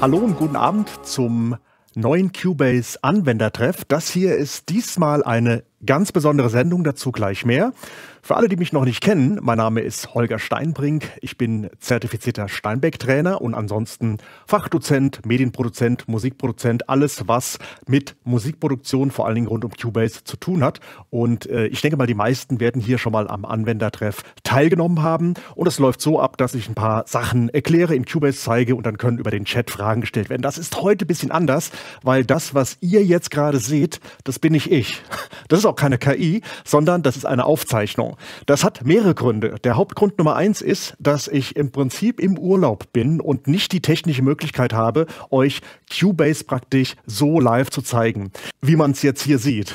Hallo und guten Abend zum neuen Cubase Anwendertreff. Das hier ist diesmal eine Ganz besondere Sendung, dazu gleich mehr. Für alle, die mich noch nicht kennen, mein Name ist Holger Steinbrink. Ich bin zertifizierter Steinbeck-Trainer und ansonsten Fachdozent, Medienproduzent, Musikproduzent, alles, was mit Musikproduktion, vor allen Dingen rund um Cubase, zu tun hat. Und äh, ich denke mal, die meisten werden hier schon mal am Anwendertreff teilgenommen haben. Und es läuft so ab, dass ich ein paar Sachen erkläre, in Cubase zeige und dann können über den Chat Fragen gestellt werden. Das ist heute ein bisschen anders, weil das, was ihr jetzt gerade seht, das bin nicht ich. Das ist auch keine KI, sondern das ist eine Aufzeichnung. Das hat mehrere Gründe. Der Hauptgrund Nummer eins ist, dass ich im Prinzip im Urlaub bin und nicht die technische Möglichkeit habe, euch Cubase praktisch so live zu zeigen, wie man es jetzt hier sieht.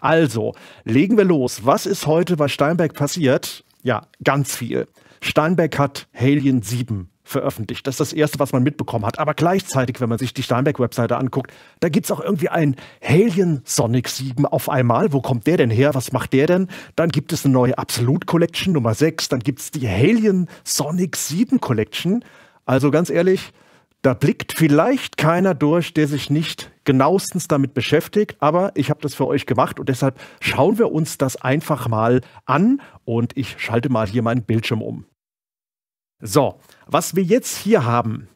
Also, legen wir los. Was ist heute bei Steinberg passiert? Ja, ganz viel. Steinberg hat Alien 7 veröffentlicht. Das ist das Erste, was man mitbekommen hat. Aber gleichzeitig, wenn man sich die Steinbeck-Webseite anguckt, da gibt es auch irgendwie einen Alien Sonic 7 auf einmal. Wo kommt der denn her? Was macht der denn? Dann gibt es eine neue Absolute Collection Nummer 6. Dann gibt es die Alien Sonic 7 Collection. Also ganz ehrlich, da blickt vielleicht keiner durch, der sich nicht genauestens damit beschäftigt, aber ich habe das für euch gemacht und deshalb schauen wir uns das einfach mal an und ich schalte mal hier meinen Bildschirm um. So, was wir jetzt hier haben,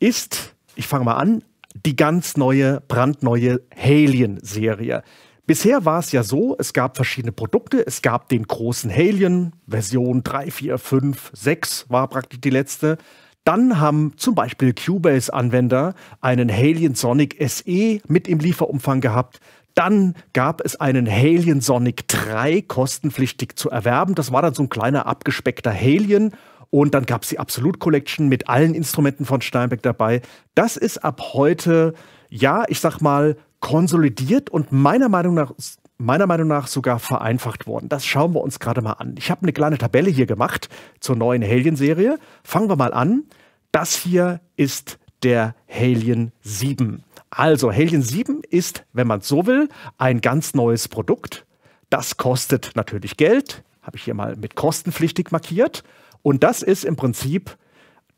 ist, ich fange mal an, die ganz neue, brandneue Halien-Serie. Bisher war es ja so, es gab verschiedene Produkte. Es gab den großen Halien, Version 3, 4, 5, 6 war praktisch die letzte. Dann haben zum Beispiel Cubase-Anwender einen Halien Sonic SE mit im Lieferumfang gehabt. Dann gab es einen Halien Sonic 3 kostenpflichtig zu erwerben. Das war dann so ein kleiner abgespeckter Halien. Und dann gab es die Absolut Collection mit allen Instrumenten von Steinbeck dabei. Das ist ab heute, ja, ich sag mal, konsolidiert und meiner Meinung nach meiner Meinung nach sogar vereinfacht worden. Das schauen wir uns gerade mal an. Ich habe eine kleine Tabelle hier gemacht zur neuen Helien-Serie. Fangen wir mal an. Das hier ist der Helien 7. Also Helien 7 ist, wenn man es so will, ein ganz neues Produkt. Das kostet natürlich Geld. Habe ich hier mal mit kostenpflichtig markiert. Und das ist im Prinzip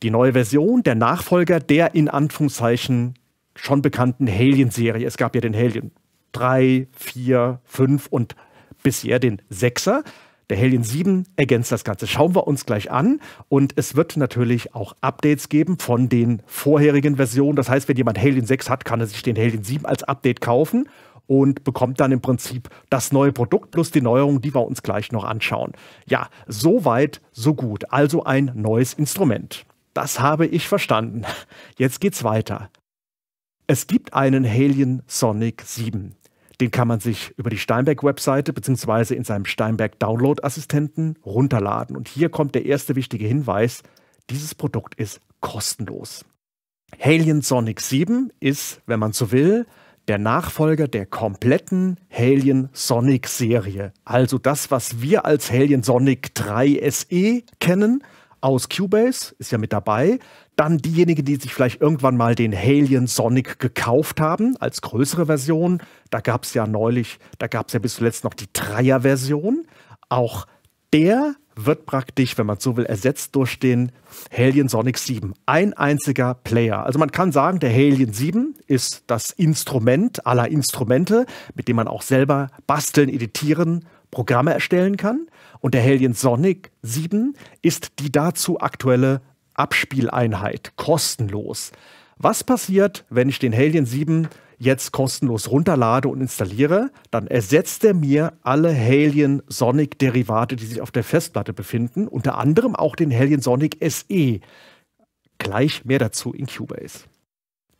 die neue Version, der Nachfolger der in Anführungszeichen schon bekannten Halien-Serie. Es gab ja den Halien 3, 4, 5 und bisher den 6er. Der Hellion 7 ergänzt das Ganze. Schauen wir uns gleich an. Und es wird natürlich auch Updates geben von den vorherigen Versionen. Das heißt, wenn jemand Hellion 6 hat, kann er sich den Hellion 7 als Update kaufen und bekommt dann im Prinzip das neue Produkt plus die Neuerung, die wir uns gleich noch anschauen. Ja, so weit, so gut. Also ein neues Instrument. Das habe ich verstanden. Jetzt geht's weiter. Es gibt einen Halion Sonic 7. Den kann man sich über die Steinberg-Webseite bzw. in seinem Steinberg-Download-Assistenten runterladen. Und hier kommt der erste wichtige Hinweis: dieses Produkt ist kostenlos. Halion Sonic 7 ist, wenn man so will, der Nachfolger der kompletten Alien Sonic Serie. Also das, was wir als Alien Sonic 3 SE kennen aus Cubase, ist ja mit dabei. Dann diejenigen, die sich vielleicht irgendwann mal den Alien Sonic gekauft haben, als größere Version. Da gab es ja neulich, da gab es ja bis zuletzt noch die Dreier-Version. Auch der wird praktisch, wenn man so will, ersetzt durch den Helien Sonic 7. Ein einziger Player. Also man kann sagen, der Helien 7 ist das Instrument aller Instrumente, mit dem man auch selber basteln, editieren, Programme erstellen kann. Und der Helien Sonic 7 ist die dazu aktuelle Abspieleinheit, kostenlos. Was passiert, wenn ich den Helien 7 jetzt kostenlos runterlade und installiere, dann ersetzt er mir alle Halion Sonic Derivate, die sich auf der Festplatte befinden, unter anderem auch den Halion Sonic SE. Gleich mehr dazu in Cubase.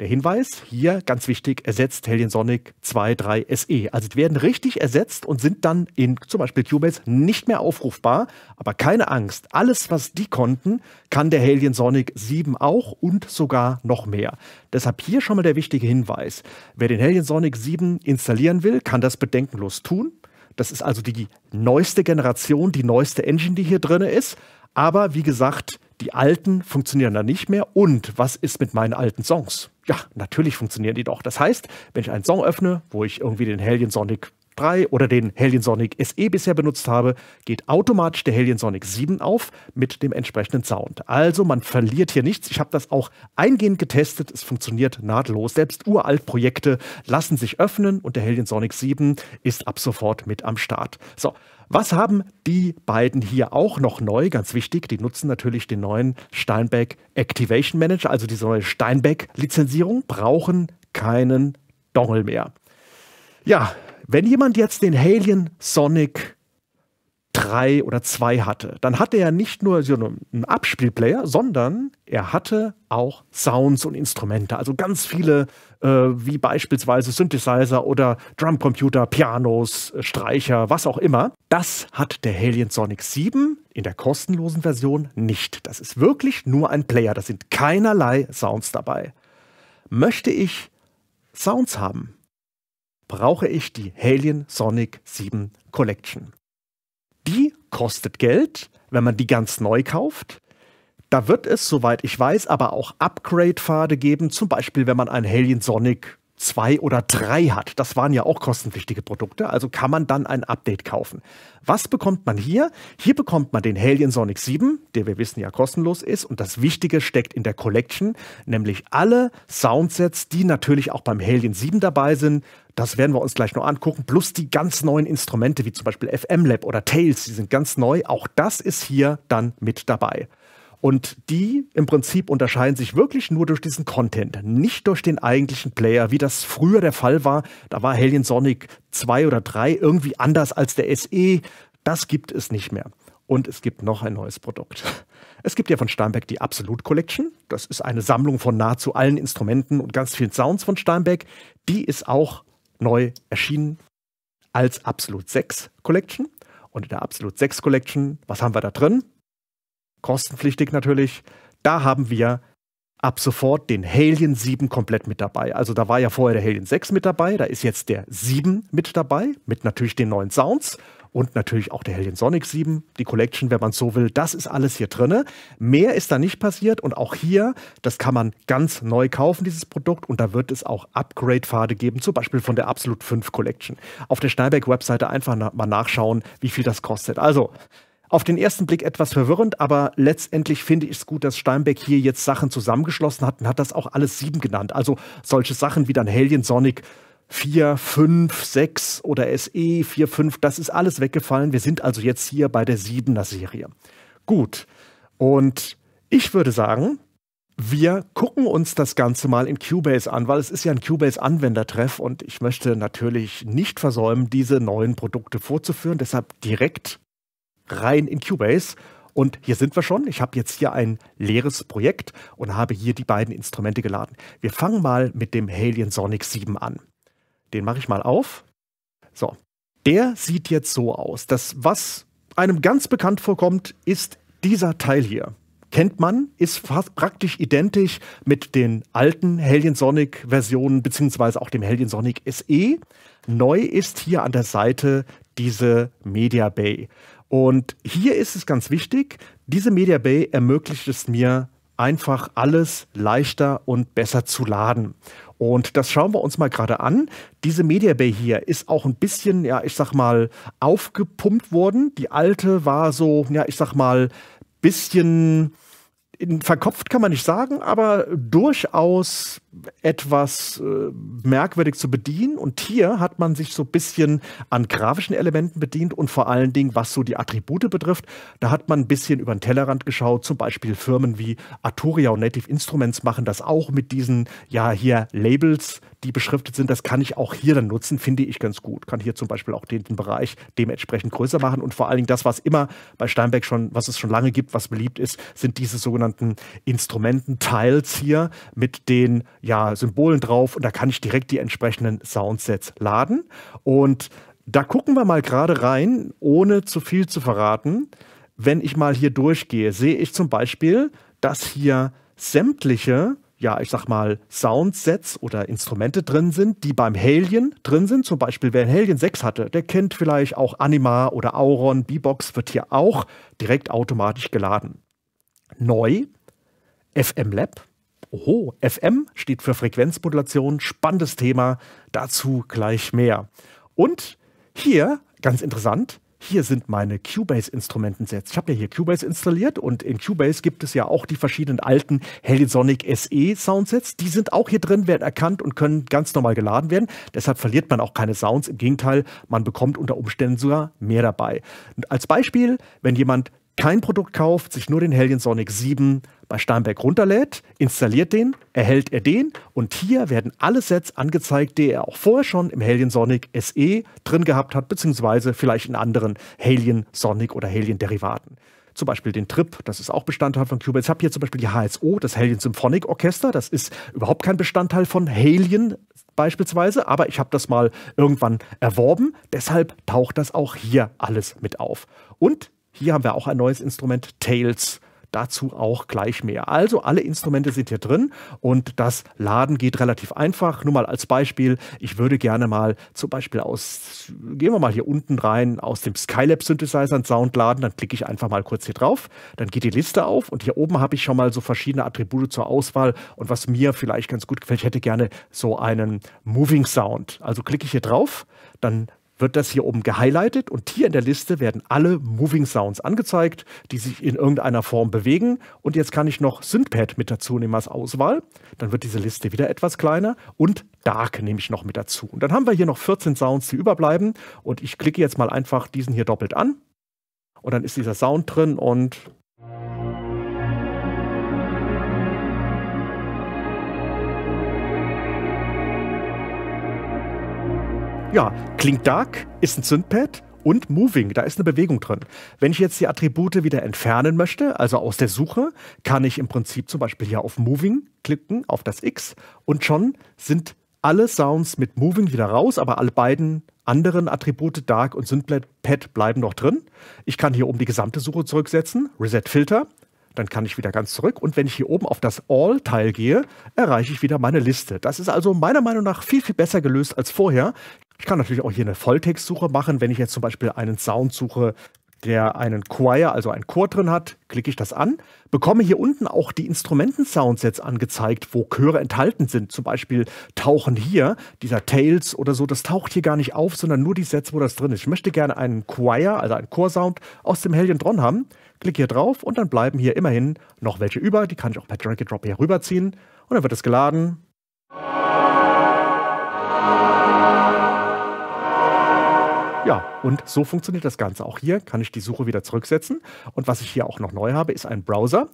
Der Hinweis hier, ganz wichtig, ersetzt Hellion Sonic 2, 3 SE. Also die werden richtig ersetzt und sind dann in zum Beispiel Cubase nicht mehr aufrufbar. Aber keine Angst, alles, was die konnten, kann der Hellion Sonic 7 auch und sogar noch mehr. Deshalb hier schon mal der wichtige Hinweis. Wer den Hellion Sonic 7 installieren will, kann das bedenkenlos tun. Das ist also die neueste Generation, die neueste Engine, die hier drin ist. Aber wie gesagt, die alten funktionieren da nicht mehr. Und was ist mit meinen alten Songs? ja, natürlich funktionieren die doch. Das heißt, wenn ich einen Song öffne, wo ich irgendwie den Hellion Sonic 3 oder den Hellion Sonic SE bisher benutzt habe, geht automatisch der Hellion Sonic 7 auf mit dem entsprechenden Sound. Also man verliert hier nichts. Ich habe das auch eingehend getestet. Es funktioniert nahtlos. Selbst uralt Projekte lassen sich öffnen und der Hellion Sonic 7 ist ab sofort mit am Start. So, was haben die beiden hier auch noch neu? Ganz wichtig, die nutzen natürlich den neuen Steinbeck Activation Manager, also diese neue Steinbeck-Lizenzierung, brauchen keinen Dongle mehr. Ja, wenn jemand jetzt den Halion Sonic drei oder zwei hatte, dann hatte er nicht nur so einen Abspielplayer, sondern er hatte auch Sounds und Instrumente. Also ganz viele, äh, wie beispielsweise Synthesizer oder Drumcomputer, Pianos, äh, Streicher, was auch immer. Das hat der Alien Sonic 7 in der kostenlosen Version nicht. Das ist wirklich nur ein Player. Da sind keinerlei Sounds dabei. Möchte ich Sounds haben? brauche ich die Alien Sonic 7 Collection. Die kostet Geld, wenn man die ganz neu kauft. Da wird es, soweit ich weiß, aber auch Upgrade-Pfade geben, zum Beispiel wenn man ein Halion Sonic 2 oder 3 hat. Das waren ja auch kostenpflichtige Produkte, also kann man dann ein Update kaufen. Was bekommt man hier? Hier bekommt man den Halion Sonic 7, der wir wissen ja kostenlos ist und das Wichtige steckt in der Collection, nämlich alle Soundsets, die natürlich auch beim Halion 7 dabei sind, das werden wir uns gleich noch angucken. Plus die ganz neuen Instrumente wie zum Beispiel FM Lab oder Tails, die sind ganz neu. Auch das ist hier dann mit dabei. Und die im Prinzip unterscheiden sich wirklich nur durch diesen Content, nicht durch den eigentlichen Player, wie das früher der Fall war. Da war Alien Sonic 2 oder 3 irgendwie anders als der SE. Das gibt es nicht mehr. Und es gibt noch ein neues Produkt. Es gibt ja von Steinbeck die Absolute Collection. Das ist eine Sammlung von nahezu allen Instrumenten und ganz vielen Sounds von Steinbeck. Die ist auch neu erschienen als Absolute 6 Collection. Und in der Absolute 6 Collection, was haben wir da drin? Kostenpflichtig natürlich. Da haben wir ab sofort den Alien 7 komplett mit dabei. Also da war ja vorher der Alien 6 mit dabei, da ist jetzt der 7 mit dabei, mit natürlich den neuen Sounds und natürlich auch der Hellion Sonic 7, die Collection, wenn man so will. Das ist alles hier drin. Mehr ist da nicht passiert und auch hier, das kann man ganz neu kaufen, dieses Produkt. Und da wird es auch Upgrade-Pfade geben, zum Beispiel von der Absolute 5 Collection. Auf der Steinberg-Webseite einfach mal nachschauen, wie viel das kostet. Also, auf den ersten Blick etwas verwirrend, aber letztendlich finde ich es gut, dass Steinbeck hier jetzt Sachen zusammengeschlossen hat und hat das auch alles sieben genannt. Also solche Sachen wie dann Hellion Sonic 4, 5, 6 oder SE 4, 5, das ist alles weggefallen. Wir sind also jetzt hier bei der 7er Serie. Gut. Und ich würde sagen, wir gucken uns das Ganze mal in Cubase an, weil es ist ja ein Cubase-Anwendertreff und ich möchte natürlich nicht versäumen, diese neuen Produkte vorzuführen. Deshalb direkt rein in Cubase. Und hier sind wir schon. Ich habe jetzt hier ein leeres Projekt und habe hier die beiden Instrumente geladen. Wir fangen mal mit dem Halion Sonic 7 an. Den mache ich mal auf. So, der sieht jetzt so aus. Das, was einem ganz bekannt vorkommt, ist dieser Teil hier. Kennt man, ist fast praktisch identisch mit den alten Alien Sonic Versionen, beziehungsweise auch dem Alien Sonic SE. Neu ist hier an der Seite diese Media Bay. Und hier ist es ganz wichtig, diese Media Bay ermöglicht es mir, einfach alles leichter und besser zu laden. Und das schauen wir uns mal gerade an. Diese Media Bay hier ist auch ein bisschen, ja, ich sag mal, aufgepumpt worden. Die alte war so, ja, ich sag mal, bisschen verkopft kann man nicht sagen, aber durchaus etwas äh, merkwürdig zu bedienen. Und hier hat man sich so ein bisschen an grafischen Elementen bedient und vor allen Dingen, was so die Attribute betrifft, da hat man ein bisschen über den Tellerrand geschaut. Zum Beispiel Firmen wie Arturia und Native Instruments machen das auch mit diesen, ja, hier Labels, die beschriftet sind. Das kann ich auch hier dann nutzen, finde ich ganz gut. Kann hier zum Beispiel auch den, den Bereich dementsprechend größer machen und vor allen Dingen das, was immer bei Steinbeck schon, was es schon lange gibt, was beliebt ist, sind diese sogenannten instrumenten hier mit den ja, Symbolen drauf und da kann ich direkt die entsprechenden Soundsets laden. Und da gucken wir mal gerade rein, ohne zu viel zu verraten. Wenn ich mal hier durchgehe, sehe ich zum Beispiel, dass hier sämtliche, ja, ich sag mal, Soundsets oder Instrumente drin sind, die beim Halien drin sind. Zum Beispiel, wer ein Helien 6 hatte, der kennt vielleicht auch Anima oder Auron. Beebox wird hier auch direkt automatisch geladen. Neu, FM Lab Oho, FM steht für Frequenzmodulation. Spannendes Thema. Dazu gleich mehr. Und hier, ganz interessant, hier sind meine Cubase-Instrumentensets. Ich habe ja hier Cubase installiert und in Cubase gibt es ja auch die verschiedenen alten Helisonic SE Soundsets. Die sind auch hier drin, werden erkannt und können ganz normal geladen werden. Deshalb verliert man auch keine Sounds. Im Gegenteil, man bekommt unter Umständen sogar mehr dabei. Und als Beispiel, wenn jemand kein Produkt kauft, sich nur den Hellion Sonic 7 bei Steinberg runterlädt, installiert den, erhält er den und hier werden alle Sets angezeigt, die er auch vorher schon im Hellion Sonic SE drin gehabt hat, beziehungsweise vielleicht in anderen Hellion Sonic oder Hellion Derivaten. Zum Beispiel den Trip, das ist auch Bestandteil von Cubase. Ich habe hier zum Beispiel die HSO, das Hellion Symphonic Orchester, das ist überhaupt kein Bestandteil von Hellion beispielsweise, aber ich habe das mal irgendwann erworben, deshalb taucht das auch hier alles mit auf. Und hier haben wir auch ein neues Instrument, Tails. Dazu auch gleich mehr. Also alle Instrumente sind hier drin und das Laden geht relativ einfach. Nur mal als Beispiel, ich würde gerne mal zum Beispiel aus, gehen wir mal hier unten rein, aus dem Skylab Synthesizer einen Sound laden. Dann klicke ich einfach mal kurz hier drauf. Dann geht die Liste auf und hier oben habe ich schon mal so verschiedene Attribute zur Auswahl. Und was mir vielleicht ganz gut gefällt, ich hätte gerne so einen Moving Sound. Also klicke ich hier drauf, dann wird das hier oben gehighlightet und hier in der Liste werden alle Moving Sounds angezeigt, die sich in irgendeiner Form bewegen. Und jetzt kann ich noch Synthpad mit dazu nehmen als Auswahl. Dann wird diese Liste wieder etwas kleiner und Dark nehme ich noch mit dazu. Und dann haben wir hier noch 14 Sounds, die überbleiben. Und ich klicke jetzt mal einfach diesen hier doppelt an. Und dann ist dieser Sound drin und Ja, klingt dark, ist ein Synthpad und Moving, da ist eine Bewegung drin. Wenn ich jetzt die Attribute wieder entfernen möchte, also aus der Suche, kann ich im Prinzip zum Beispiel hier auf Moving klicken, auf das X und schon sind alle Sounds mit Moving wieder raus, aber alle beiden anderen Attribute Dark und Synthpad bleiben noch drin. Ich kann hier oben die gesamte Suche zurücksetzen, Reset Filter, dann kann ich wieder ganz zurück. Und wenn ich hier oben auf das All-Teil gehe, erreiche ich wieder meine Liste. Das ist also meiner Meinung nach viel, viel besser gelöst als vorher. Ich kann natürlich auch hier eine Volltextsuche machen. Wenn ich jetzt zum Beispiel einen Sound suche, der einen Choir, also einen Chor drin hat, klicke ich das an, bekomme hier unten auch die Instrumenten-Sounds jetzt angezeigt, wo Chöre enthalten sind. Zum Beispiel tauchen hier, dieser Tails oder so, das taucht hier gar nicht auf, sondern nur die Sets, wo das drin ist. Ich möchte gerne einen Choir, also einen Chorsound aus dem Hellion Dron haben. Klicke hier drauf und dann bleiben hier immerhin noch welche über. Die kann ich auch per Drag-and-Drop hier rüberziehen und dann wird es geladen Ja, und so funktioniert das Ganze. Auch hier kann ich die Suche wieder zurücksetzen. Und was ich hier auch noch neu habe, ist ein Browser.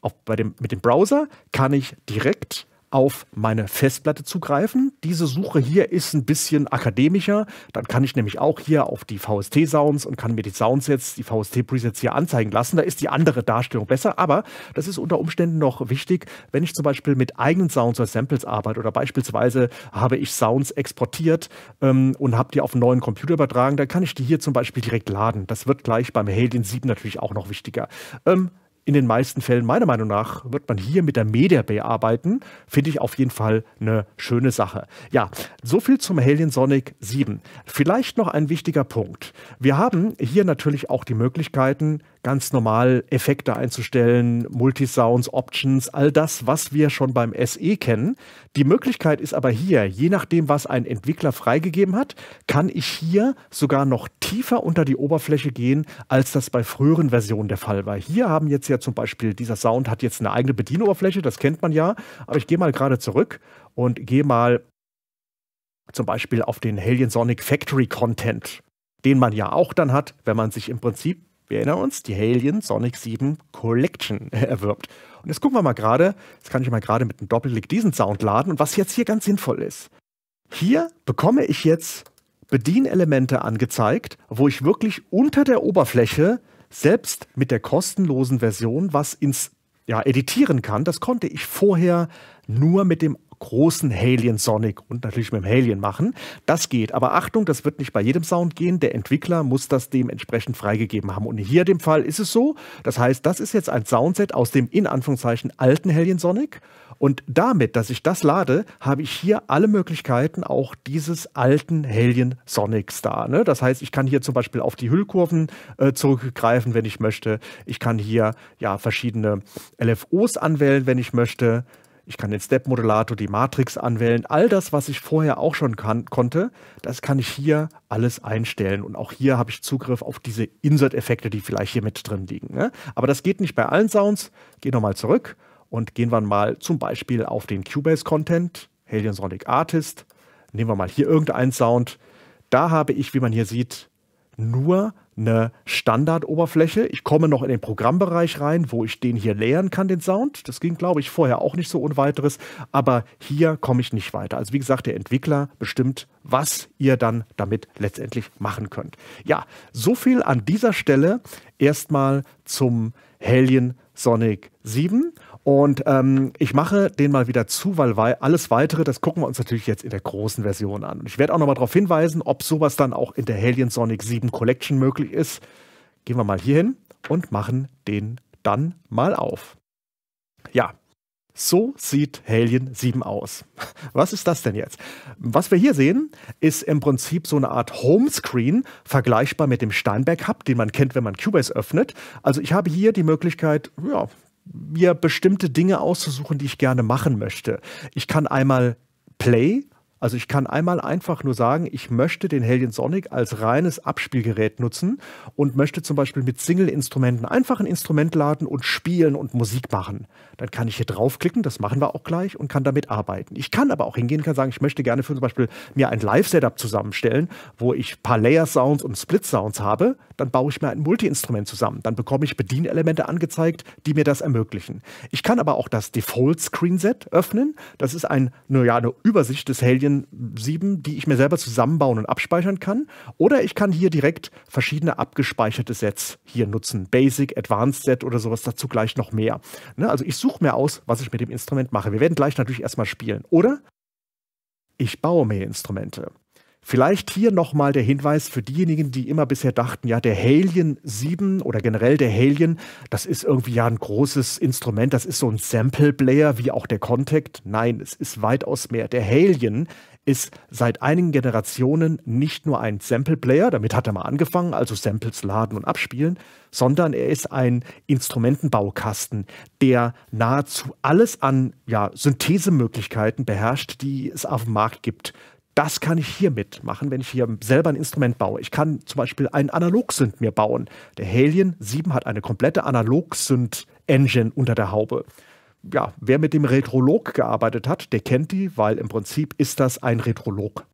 Auch bei dem, mit dem Browser kann ich direkt auf meine Festplatte zugreifen. Diese Suche hier ist ein bisschen akademischer. Dann kann ich nämlich auch hier auf die VST-Sounds und kann mir die Sounds die VST-Presets hier anzeigen lassen. Da ist die andere Darstellung besser, aber das ist unter Umständen noch wichtig, wenn ich zum Beispiel mit eigenen Sounds oder Samples arbeite oder beispielsweise habe ich Sounds exportiert ähm, und habe die auf einen neuen Computer übertragen, dann kann ich die hier zum Beispiel direkt laden. Das wird gleich beim Alien 7 natürlich auch noch wichtiger. Ähm, in den meisten Fällen, meiner Meinung nach, wird man hier mit der Media Bay arbeiten. Finde ich auf jeden Fall eine schöne Sache. Ja, so viel zum Alien Sonic 7. Vielleicht noch ein wichtiger Punkt. Wir haben hier natürlich auch die Möglichkeiten, ganz normal Effekte einzustellen, Multisounds, Options, all das, was wir schon beim SE kennen. Die Möglichkeit ist aber hier, je nachdem, was ein Entwickler freigegeben hat, kann ich hier sogar noch tiefer unter die Oberfläche gehen, als das bei früheren Versionen der Fall war. Hier haben jetzt ja zum Beispiel, dieser Sound hat jetzt eine eigene Bedienoberfläche, das kennt man ja, aber ich gehe mal gerade zurück und gehe mal zum Beispiel auf den Alien Sonic Factory Content den man ja auch dann hat, wenn man sich im Prinzip wir erinnern uns, die Alien Sonic 7 Collection äh, erwirbt. Und jetzt gucken wir mal gerade, jetzt kann ich mal gerade mit einem Doppelklick diesen Sound laden und was jetzt hier ganz sinnvoll ist. Hier bekomme ich jetzt Bedienelemente angezeigt, wo ich wirklich unter der Oberfläche selbst mit der kostenlosen Version was ins ja, editieren kann. Das konnte ich vorher nur mit dem großen Halien Sonic und natürlich mit dem Halien machen. Das geht, aber Achtung, das wird nicht bei jedem Sound gehen. Der Entwickler muss das dementsprechend freigegeben haben. Und hier dem Fall ist es so. Das heißt, das ist jetzt ein Soundset aus dem in Anführungszeichen alten Halien Sonic. Und damit, dass ich das lade, habe ich hier alle Möglichkeiten auch dieses alten Halien Sonics da. Ne? Das heißt, ich kann hier zum Beispiel auf die Hüllkurven äh, zurückgreifen, wenn ich möchte. Ich kann hier ja verschiedene LFOs anwählen, wenn ich möchte. Ich kann den Step-Modulator, die Matrix anwählen. All das, was ich vorher auch schon kann, konnte, das kann ich hier alles einstellen. Und auch hier habe ich Zugriff auf diese Insert-Effekte, die vielleicht hier mit drin liegen. Ne? Aber das geht nicht bei allen Sounds. Geh nochmal zurück und gehen wir mal zum Beispiel auf den Cubase-Content, Alien Sonic Artist. Nehmen wir mal hier irgendeinen Sound. Da habe ich, wie man hier sieht, nur eine Standardoberfläche. Ich komme noch in den Programmbereich rein, wo ich den hier leeren kann, den Sound. Das ging, glaube ich, vorher auch nicht so ohne weiteres. Aber hier komme ich nicht weiter. Also wie gesagt, der Entwickler bestimmt, was ihr dann damit letztendlich machen könnt. Ja, so viel an dieser Stelle erstmal zum Hellion Sonic 7. Und ähm, ich mache den mal wieder zu, weil alles weitere, das gucken wir uns natürlich jetzt in der großen Version an. Und ich werde auch nochmal darauf hinweisen, ob sowas dann auch in der Alien Sonic 7 Collection möglich ist. Gehen wir mal hier hin und machen den dann mal auf. Ja, so sieht Alien 7 aus. Was ist das denn jetzt? Was wir hier sehen, ist im Prinzip so eine Art Homescreen, vergleichbar mit dem Steinberg-Hub, den man kennt, wenn man Cubase öffnet. Also ich habe hier die Möglichkeit, ja, mir bestimmte Dinge auszusuchen, die ich gerne machen möchte. Ich kann einmal Play, also ich kann einmal einfach nur sagen, ich möchte den Hellion Sonic als reines Abspielgerät nutzen und möchte zum Beispiel mit Single-Instrumenten einfach ein Instrument laden und spielen und Musik machen. Dann kann ich hier draufklicken, das machen wir auch gleich und kann damit arbeiten. Ich kann aber auch hingehen, und sagen, ich möchte gerne für zum Beispiel mir ein Live-Setup zusammenstellen, wo ich ein paar Layer-Sounds und Split-Sounds habe. Dann baue ich mir ein Multi-Instrument zusammen. Dann bekomme ich Bedienelemente angezeigt, die mir das ermöglichen. Ich kann aber auch das Default-Screenset öffnen. Das ist ein, ja, eine Übersicht des Helien 7, die ich mir selber zusammenbauen und abspeichern kann. Oder ich kann hier direkt verschiedene abgespeicherte Sets hier nutzen. Basic, Advanced Set oder sowas dazu gleich noch mehr. Ne? Also ich suche suche mir aus, was ich mit dem Instrument mache. Wir werden gleich natürlich erstmal spielen. Oder ich baue mir Instrumente. Vielleicht hier nochmal der Hinweis für diejenigen, die immer bisher dachten, ja, der Halien 7 oder generell der Halien, das ist irgendwie ja ein großes Instrument, das ist so ein Sample-Player wie auch der Contact. Nein, es ist weitaus mehr. Der Halien ist seit einigen Generationen nicht nur ein Sample-Player, damit hat er mal angefangen, also Samples laden und abspielen, sondern er ist ein Instrumentenbaukasten, der nahezu alles an ja, Synthesemöglichkeiten beherrscht, die es auf dem Markt gibt. Das kann ich hier mitmachen, wenn ich hier selber ein Instrument baue. Ich kann zum Beispiel einen Analog-Synth mir bauen. Der Helien 7 hat eine komplette Analog-Synth-Engine unter der Haube ja, wer mit dem Retrolog gearbeitet hat, der kennt die, weil im Prinzip ist das ein Retrolog.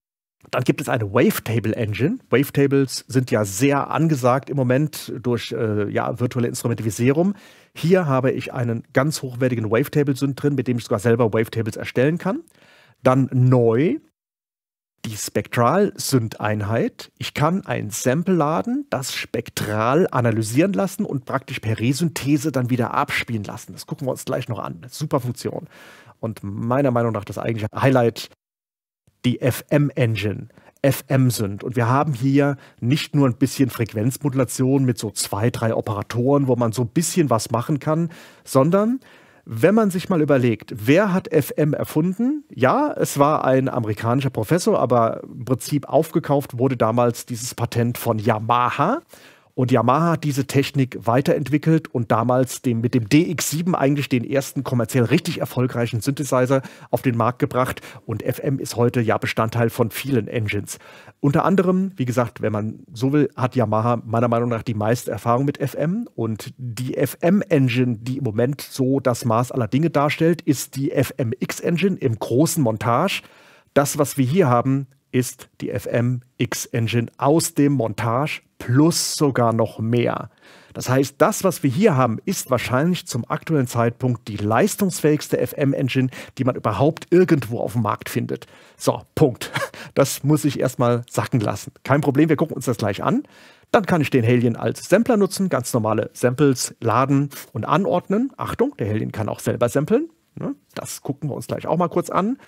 Dann gibt es eine Wavetable Engine. Wavetables sind ja sehr angesagt im Moment durch äh, ja, virtuelle Instrumente wie Serum. Hier habe ich einen ganz hochwertigen Wavetable-Synth drin, mit dem ich sogar selber Wavetables erstellen kann. Dann neu die Spektral-Synth-Einheit. Ich kann ein Sample laden, das spektral analysieren lassen und praktisch per Resynthese dann wieder abspielen lassen. Das gucken wir uns gleich noch an. Super Funktion. Und meiner Meinung nach das eigentliche Highlight, die FM-Engine. FM sind. Und wir haben hier nicht nur ein bisschen Frequenzmodulation mit so zwei, drei Operatoren, wo man so ein bisschen was machen kann, sondern wenn man sich mal überlegt, wer hat FM erfunden? Ja, es war ein amerikanischer Professor, aber im Prinzip aufgekauft wurde damals dieses Patent von Yamaha und Yamaha hat diese Technik weiterentwickelt und damals den, mit dem DX7 eigentlich den ersten kommerziell richtig erfolgreichen Synthesizer auf den Markt gebracht. Und FM ist heute ja Bestandteil von vielen Engines. Unter anderem, wie gesagt, wenn man so will, hat Yamaha meiner Meinung nach die meiste Erfahrung mit FM. Und die FM-Engine, die im Moment so das Maß aller Dinge darstellt, ist die FMX-Engine im großen Montage. Das, was wir hier haben, ist die FMX Engine aus dem Montage plus sogar noch mehr. Das heißt, das, was wir hier haben, ist wahrscheinlich zum aktuellen Zeitpunkt die leistungsfähigste FM-Engine, die man überhaupt irgendwo auf dem Markt findet. So, Punkt. Das muss ich erstmal sacken lassen. Kein Problem, wir gucken uns das gleich an. Dann kann ich den Helien als Sampler nutzen, ganz normale Samples laden und anordnen. Achtung, der Helien kann auch selber samplen. Ne? Das gucken wir uns gleich auch mal kurz an.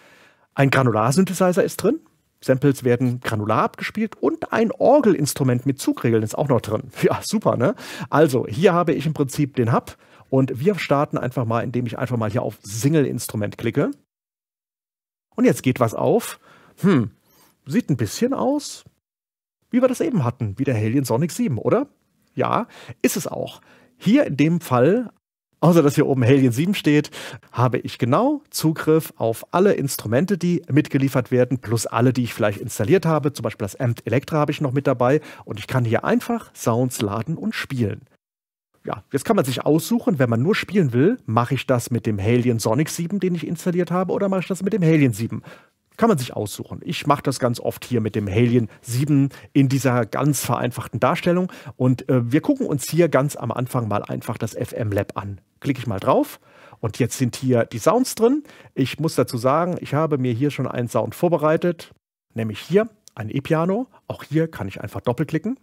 Ein Granularsynthesizer ist drin, Samples werden granular abgespielt und ein Orgelinstrument mit Zugregeln ist auch noch drin. Ja, super, ne? Also, hier habe ich im Prinzip den Hub und wir starten einfach mal, indem ich einfach mal hier auf Single-Instrument klicke. Und jetzt geht was auf. Hm, sieht ein bisschen aus, wie wir das eben hatten, wie der Alien Sonic 7, oder? Ja, ist es auch. Hier in dem Fall außer dass hier oben Helien 7 steht, habe ich genau Zugriff auf alle Instrumente, die mitgeliefert werden, plus alle, die ich vielleicht installiert habe. Zum Beispiel das Amp Electra habe ich noch mit dabei und ich kann hier einfach Sounds laden und spielen. Ja, jetzt kann man sich aussuchen, wenn man nur spielen will, mache ich das mit dem Helien Sonic 7, den ich installiert habe, oder mache ich das mit dem Helien 7. Kann man sich aussuchen. Ich mache das ganz oft hier mit dem Alien 7 in dieser ganz vereinfachten Darstellung. Und äh, wir gucken uns hier ganz am Anfang mal einfach das FM Lab an. Klicke ich mal drauf. Und jetzt sind hier die Sounds drin. Ich muss dazu sagen, ich habe mir hier schon einen Sound vorbereitet, nämlich hier ein E-Piano. Auch hier kann ich einfach doppelklicken.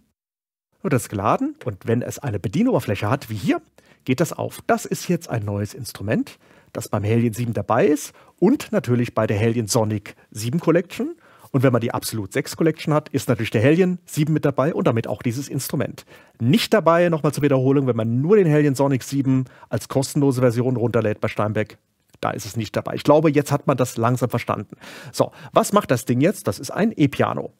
Wird das geladen und wenn es eine Bedienoberfläche hat, wie hier, geht das auf. Das ist jetzt ein neues Instrument das beim Hellion 7 dabei ist und natürlich bei der Hellion Sonic 7 Collection. Und wenn man die Absolut 6 Collection hat, ist natürlich der Hellion 7 mit dabei und damit auch dieses Instrument. Nicht dabei, nochmal zur Wiederholung, wenn man nur den Hellion Sonic 7 als kostenlose Version runterlädt bei Steinbeck, da ist es nicht dabei. Ich glaube, jetzt hat man das langsam verstanden. So, was macht das Ding jetzt? Das ist ein E-Piano.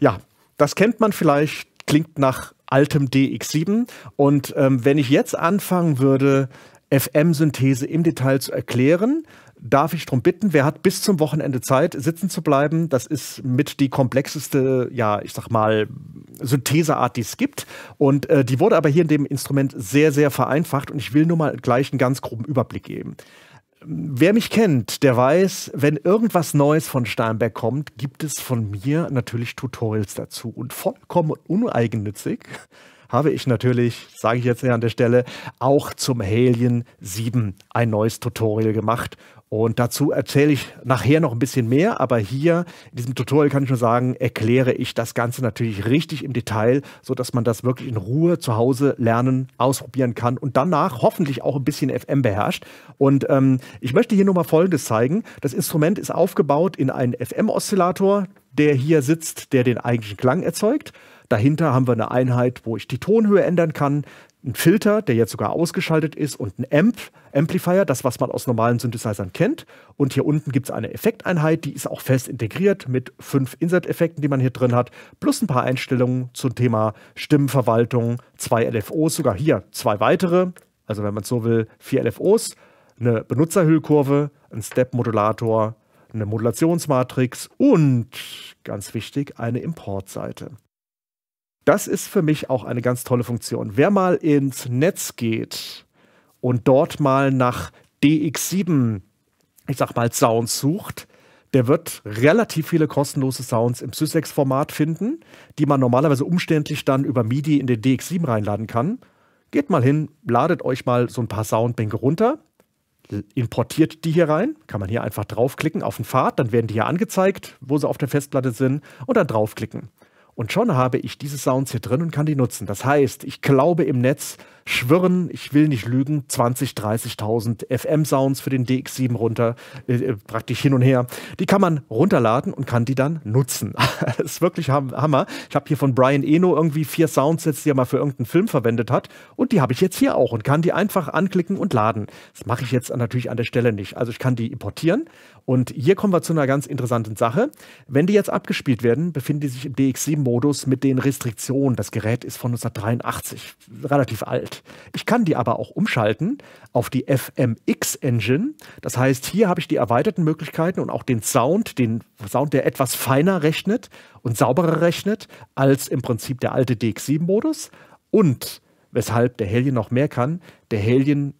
Ja, das kennt man vielleicht, klingt nach altem DX7. Und ähm, wenn ich jetzt anfangen würde, FM-Synthese im Detail zu erklären, darf ich darum bitten, wer hat bis zum Wochenende Zeit, sitzen zu bleiben. Das ist mit die komplexeste, ja, ich sag mal, Syntheseart, die es gibt. Und äh, die wurde aber hier in dem Instrument sehr, sehr vereinfacht. Und ich will nur mal gleich einen ganz groben Überblick geben. Wer mich kennt, der weiß, wenn irgendwas Neues von Steinberg kommt, gibt es von mir natürlich Tutorials dazu. Und vollkommen uneigennützig habe ich natürlich, sage ich jetzt hier an der Stelle, auch zum Helien 7 ein neues Tutorial gemacht. Und dazu erzähle ich nachher noch ein bisschen mehr, aber hier in diesem Tutorial kann ich nur sagen, erkläre ich das Ganze natürlich richtig im Detail, sodass man das wirklich in Ruhe zu Hause lernen, ausprobieren kann und danach hoffentlich auch ein bisschen FM beherrscht. Und ähm, ich möchte hier nur mal Folgendes zeigen. Das Instrument ist aufgebaut in einen FM-Oszillator, der hier sitzt, der den eigentlichen Klang erzeugt. Dahinter haben wir eine Einheit, wo ich die Tonhöhe ändern kann ein Filter, der jetzt sogar ausgeschaltet ist, und ein Amp, Amplifier, das, was man aus normalen Synthesizern kennt. Und hier unten gibt es eine Effekteinheit, die ist auch fest integriert mit fünf Insert-Effekten, die man hier drin hat, plus ein paar Einstellungen zum Thema Stimmenverwaltung, zwei LFOs, sogar hier zwei weitere, also wenn man es so will, vier LFOs, eine Benutzerhüllkurve, ein Step-Modulator, eine Modulationsmatrix und, ganz wichtig, eine Importseite. Das ist für mich auch eine ganz tolle Funktion. Wer mal ins Netz geht und dort mal nach DX7, ich sag mal, Sounds sucht, der wird relativ viele kostenlose Sounds im Sysx-Format finden, die man normalerweise umständlich dann über MIDI in den DX7 reinladen kann. Geht mal hin, ladet euch mal so ein paar Soundbänke runter, importiert die hier rein, kann man hier einfach draufklicken auf den Pfad, dann werden die hier angezeigt, wo sie auf der Festplatte sind und dann draufklicken. Und schon habe ich diese Sounds hier drin und kann die nutzen. Das heißt, ich glaube im Netz, schwirren, ich will nicht lügen, 20, 30.000 FM-Sounds für den DX7 runter, äh, äh, praktisch hin und her. Die kann man runterladen und kann die dann nutzen. das ist wirklich Hammer. Ich habe hier von Brian Eno irgendwie vier Soundsets, die er mal für irgendeinen Film verwendet hat. Und die habe ich jetzt hier auch und kann die einfach anklicken und laden. Das mache ich jetzt natürlich an der Stelle nicht. Also ich kann die importieren und hier kommen wir zu einer ganz interessanten Sache. Wenn die jetzt abgespielt werden, befinden die sich im DX7-Modus mit den Restriktionen. Das Gerät ist von 1983, relativ alt. Ich kann die aber auch umschalten auf die FMX-Engine. Das heißt, hier habe ich die erweiterten Möglichkeiten und auch den Sound, den Sound, der etwas feiner rechnet und sauberer rechnet als im Prinzip der alte DX7-Modus. Und weshalb der Helien noch mehr kann, der Helien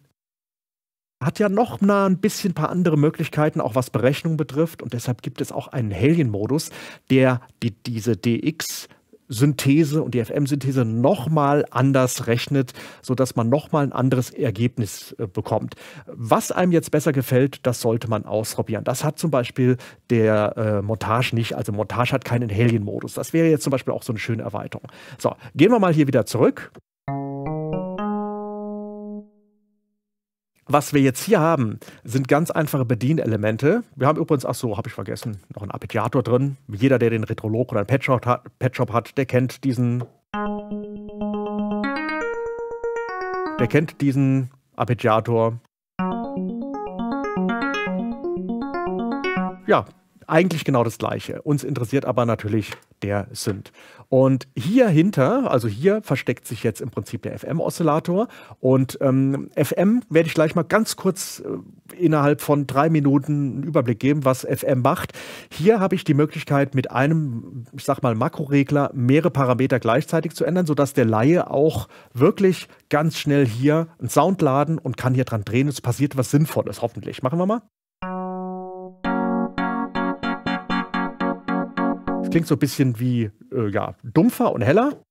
hat ja noch mal ein bisschen ein paar andere Möglichkeiten, auch was Berechnung betrifft. Und deshalb gibt es auch einen Helien-Modus, der die, diese DX Synthese und die FM-Synthese nochmal anders rechnet, sodass man nochmal ein anderes Ergebnis äh, bekommt. Was einem jetzt besser gefällt, das sollte man ausprobieren. Das hat zum Beispiel der äh, Montage nicht. Also Montage hat keinen Helien-Modus. Das wäre jetzt zum Beispiel auch so eine schöne Erweiterung. So, gehen wir mal hier wieder zurück was wir jetzt hier haben, sind ganz einfache Bedienelemente. Wir haben übrigens, ach so, habe ich vergessen, noch einen Arpeggiator drin. Jeder, der den Retrolog oder einen Pet Shop hat, der kennt diesen. Der kennt diesen Appetiator. Ja, eigentlich genau das Gleiche. Uns interessiert aber natürlich der Synth. Und hier hinter, also hier versteckt sich jetzt im Prinzip der FM-Oszillator. Und ähm, FM werde ich gleich mal ganz kurz äh, innerhalb von drei Minuten einen Überblick geben, was FM macht. Hier habe ich die Möglichkeit, mit einem, ich sag mal, Makroregler mehrere Parameter gleichzeitig zu ändern, sodass der Laie auch wirklich ganz schnell hier einen Sound laden und kann hier dran drehen. Es passiert was Sinnvolles, hoffentlich. Machen wir mal. Das klingt so ein bisschen wie äh, ja, dumpfer und heller.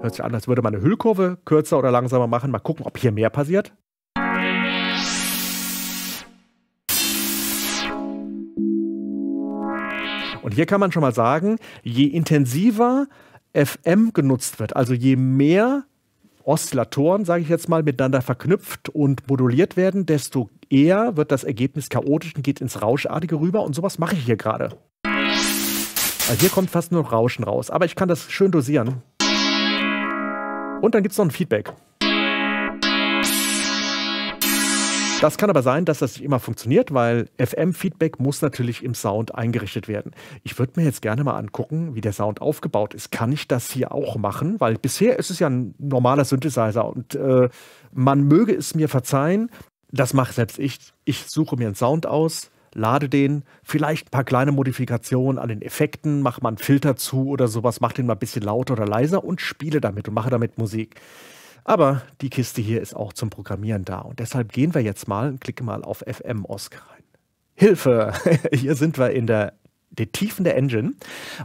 Hört sich an, als würde man eine Hüllkurve kürzer oder langsamer machen. Mal gucken, ob hier mehr passiert. Und hier kann man schon mal sagen, je intensiver FM genutzt wird, also je mehr Oszillatoren, sage ich jetzt mal, miteinander verknüpft und moduliert werden, desto eher wird das Ergebnis chaotisch und geht ins Rauschartige rüber und sowas mache ich hier gerade. Also hier kommt fast nur Rauschen raus, aber ich kann das schön dosieren. Und dann gibt es noch ein Feedback. Das kann aber sein, dass das nicht immer funktioniert, weil FM-Feedback muss natürlich im Sound eingerichtet werden. Ich würde mir jetzt gerne mal angucken, wie der Sound aufgebaut ist. Kann ich das hier auch machen? Weil bisher ist es ja ein normaler Synthesizer und äh, man möge es mir verzeihen, das mache selbst ich. Ich suche mir einen Sound aus, lade den, vielleicht ein paar kleine Modifikationen an den Effekten, mache mal einen Filter zu oder sowas, mache den mal ein bisschen lauter oder leiser und spiele damit und mache damit Musik. Aber die Kiste hier ist auch zum Programmieren da und deshalb gehen wir jetzt mal und klicke mal auf FM Osk rein. Hilfe! Hier sind wir in der den Tiefen der Engine.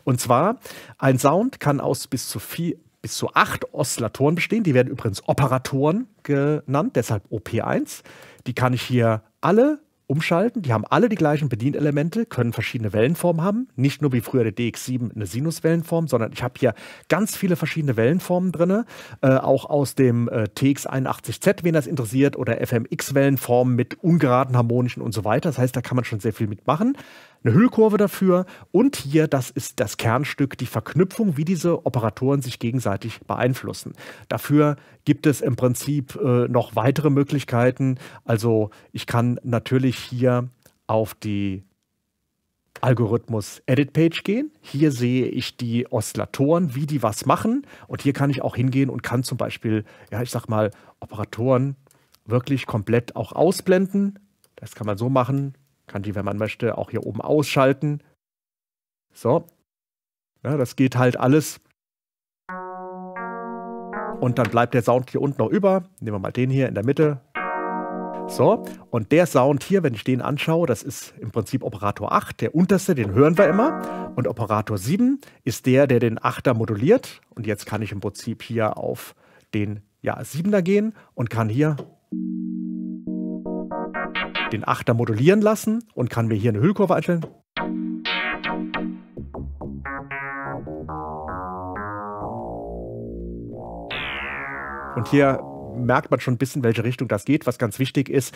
Und zwar, ein Sound kann aus bis zu vier, bis zu acht Oszillatoren bestehen. Die werden übrigens Operatoren genannt, deshalb OP1. Die kann ich hier alle umschalten. Die haben alle die gleichen Bedienelemente, können verschiedene Wellenformen haben. Nicht nur wie früher der DX7 eine Sinuswellenform, sondern ich habe hier ganz viele verschiedene Wellenformen drin. Äh, auch aus dem äh, TX81Z, wen das interessiert, oder FMX-Wellenformen mit ungeraden harmonischen und so weiter. Das heißt, da kann man schon sehr viel mitmachen eine Hüllkurve dafür und hier, das ist das Kernstück, die Verknüpfung, wie diese Operatoren sich gegenseitig beeinflussen. Dafür gibt es im Prinzip äh, noch weitere Möglichkeiten. Also ich kann natürlich hier auf die Algorithmus Edit Page gehen. Hier sehe ich die Oszillatoren, wie die was machen. Und hier kann ich auch hingehen und kann zum Beispiel, ja, ich sag mal, Operatoren wirklich komplett auch ausblenden. Das kann man so machen kann die, wenn man möchte, auch hier oben ausschalten. So. Ja, das geht halt alles. Und dann bleibt der Sound hier unten noch über. Nehmen wir mal den hier in der Mitte. So, und der Sound hier, wenn ich den anschaue, das ist im Prinzip Operator 8, der unterste, den hören wir immer. Und Operator 7 ist der, der den 8er moduliert. Und jetzt kann ich im Prinzip hier auf den ja, 7er gehen und kann hier den Achter modulieren lassen und kann mir hier eine Hüllkurve einstellen. Und hier merkt man schon ein bisschen, welche Richtung das geht. Was ganz wichtig ist,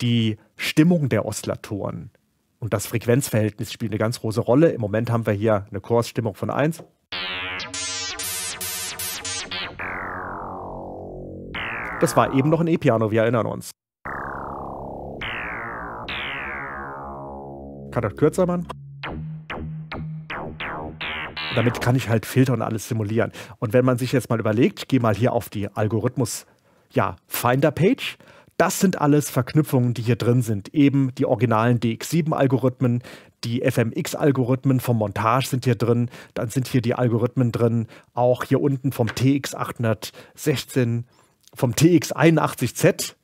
die Stimmung der Oszillatoren und das Frequenzverhältnis spielt eine ganz große Rolle. Im Moment haben wir hier eine Chorstimmung von 1. Das war eben noch ein E-Piano, wir erinnern uns. kann das kürzer machen. Damit kann ich halt Filter und alles simulieren. Und wenn man sich jetzt mal überlegt, ich gehe mal hier auf die Algorithmus, Finder-Page. Das sind alles Verknüpfungen, die hier drin sind. Eben die originalen DX7-Algorithmen, die FMX-Algorithmen vom Montage sind hier drin. Dann sind hier die Algorithmen drin, auch hier unten vom TX816, vom TX81Z.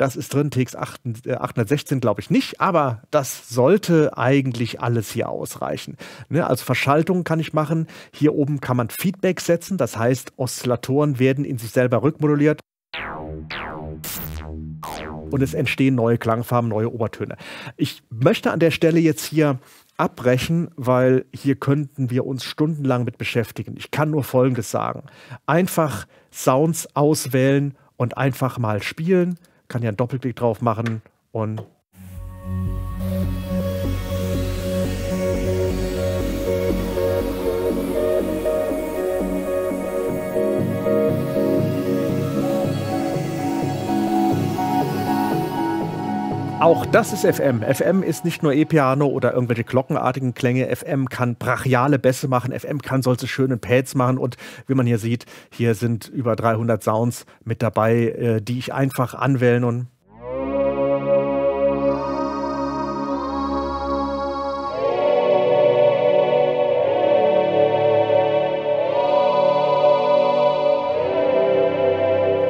Das ist drin, TX 816 äh, glaube ich nicht, aber das sollte eigentlich alles hier ausreichen. Ne? Also Verschaltungen kann ich machen. Hier oben kann man Feedback setzen, das heißt, Oszillatoren werden in sich selber rückmoduliert und es entstehen neue Klangfarben, neue Obertöne. Ich möchte an der Stelle jetzt hier abbrechen, weil hier könnten wir uns stundenlang mit beschäftigen. Ich kann nur Folgendes sagen. Einfach Sounds auswählen und einfach mal spielen kann ja einen Doppelklick drauf machen und Auch das ist FM. FM ist nicht nur E-Piano oder irgendwelche glockenartigen Klänge. FM kann brachiale Bässe machen. FM kann solche schönen Pads machen. Und wie man hier sieht, hier sind über 300 Sounds mit dabei, äh, die ich einfach anwählen und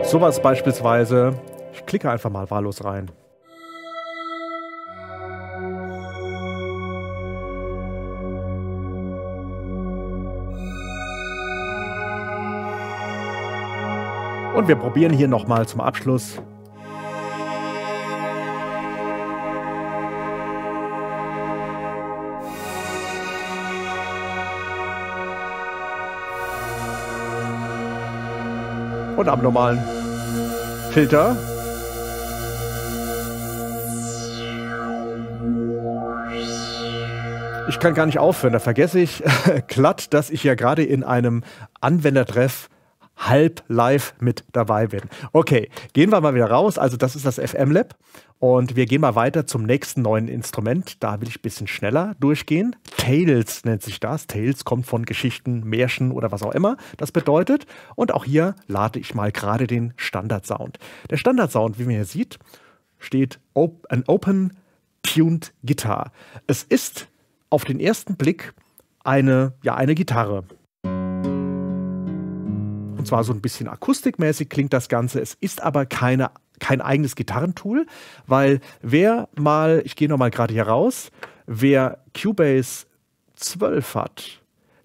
Sowas beispielsweise. Ich klicke einfach mal wahllos rein. Und wir probieren hier nochmal zum Abschluss. Und am normalen Filter Ich kann gar nicht aufhören, da vergesse ich glatt, dass ich ja gerade in einem Anwendertreff halb live mit dabei bin. Okay, gehen wir mal wieder raus. Also das ist das FM Lab und wir gehen mal weiter zum nächsten neuen Instrument. Da will ich ein bisschen schneller durchgehen. Tales nennt sich das. Tales kommt von Geschichten, Märchen oder was auch immer das bedeutet. Und auch hier lade ich mal gerade den Standard Sound. Der Standard Sound, wie man hier sieht, steht op an Open Tuned Guitar. Es ist auf den ersten Blick eine, ja, eine Gitarre. Und zwar so ein bisschen akustikmäßig klingt das Ganze. Es ist aber keine, kein eigenes Gitarrentool, weil wer mal, ich gehe nochmal gerade hier raus, wer Cubase 12 hat,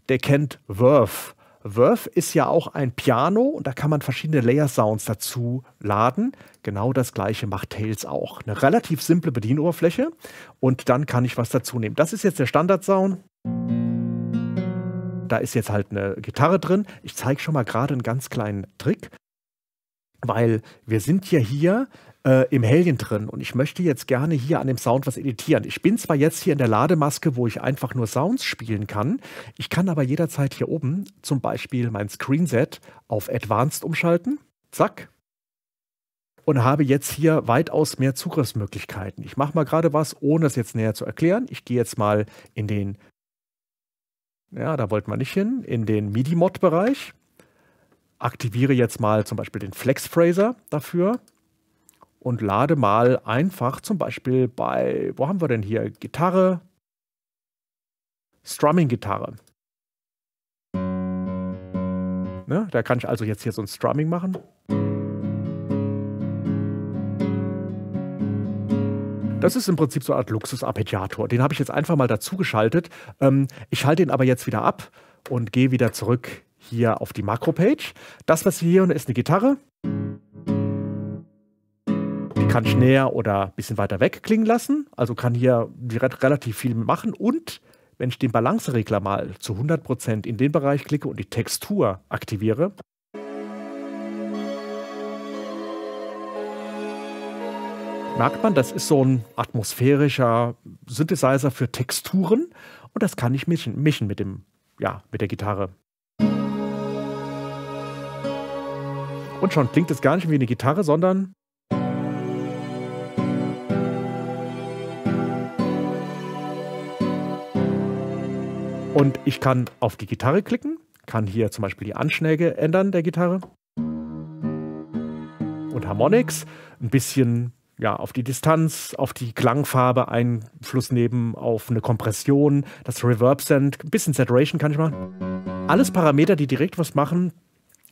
der kennt Verve. Verve ist ja auch ein Piano und da kann man verschiedene Layer-Sounds dazu laden. Genau das gleiche macht Tails auch. Eine relativ simple Bedienoberfläche und dann kann ich was dazu nehmen. Das ist jetzt der Standard-Sound da ist jetzt halt eine Gitarre drin. Ich zeige schon mal gerade einen ganz kleinen Trick, weil wir sind ja hier äh, im Helien drin und ich möchte jetzt gerne hier an dem Sound was editieren. Ich bin zwar jetzt hier in der Lademaske, wo ich einfach nur Sounds spielen kann, ich kann aber jederzeit hier oben zum Beispiel mein Screenset auf Advanced umschalten. Zack. Und habe jetzt hier weitaus mehr Zugriffsmöglichkeiten. Ich mache mal gerade was, ohne es jetzt näher zu erklären. Ich gehe jetzt mal in den ja, da wollten wir nicht hin. In den MIDI-Mod-Bereich. Aktiviere jetzt mal zum Beispiel den Flex-Phraser dafür und lade mal einfach zum Beispiel bei, wo haben wir denn hier? Gitarre, Strumming-Gitarre. Ne? Da kann ich also jetzt hier so ein Strumming machen. Das ist im Prinzip so eine Art Luxus-Arpeggiator. Den habe ich jetzt einfach mal dazu geschaltet. Ähm, ich halte ihn aber jetzt wieder ab und gehe wieder zurück hier auf die Makro-Page. Das, was wir hier hören, ist eine Gitarre. Die kann ich näher oder ein bisschen weiter weg klingen lassen. Also kann hier relativ viel machen. Und wenn ich den Balanceregler mal zu 100% in den Bereich klicke und die Textur aktiviere, merkt man, das ist so ein atmosphärischer Synthesizer für Texturen und das kann ich mischen, mischen mit dem, ja, mit der Gitarre. Und schon klingt es gar nicht wie eine Gitarre, sondern Und ich kann auf die Gitarre klicken, kann hier zum Beispiel die Anschläge ändern der Gitarre und Harmonics, ein bisschen ja, auf die Distanz, auf die Klangfarbe Einfluss nehmen, auf eine Kompression, das Reverb Send, ein bisschen Saturation kann ich machen. Alles Parameter, die direkt was machen,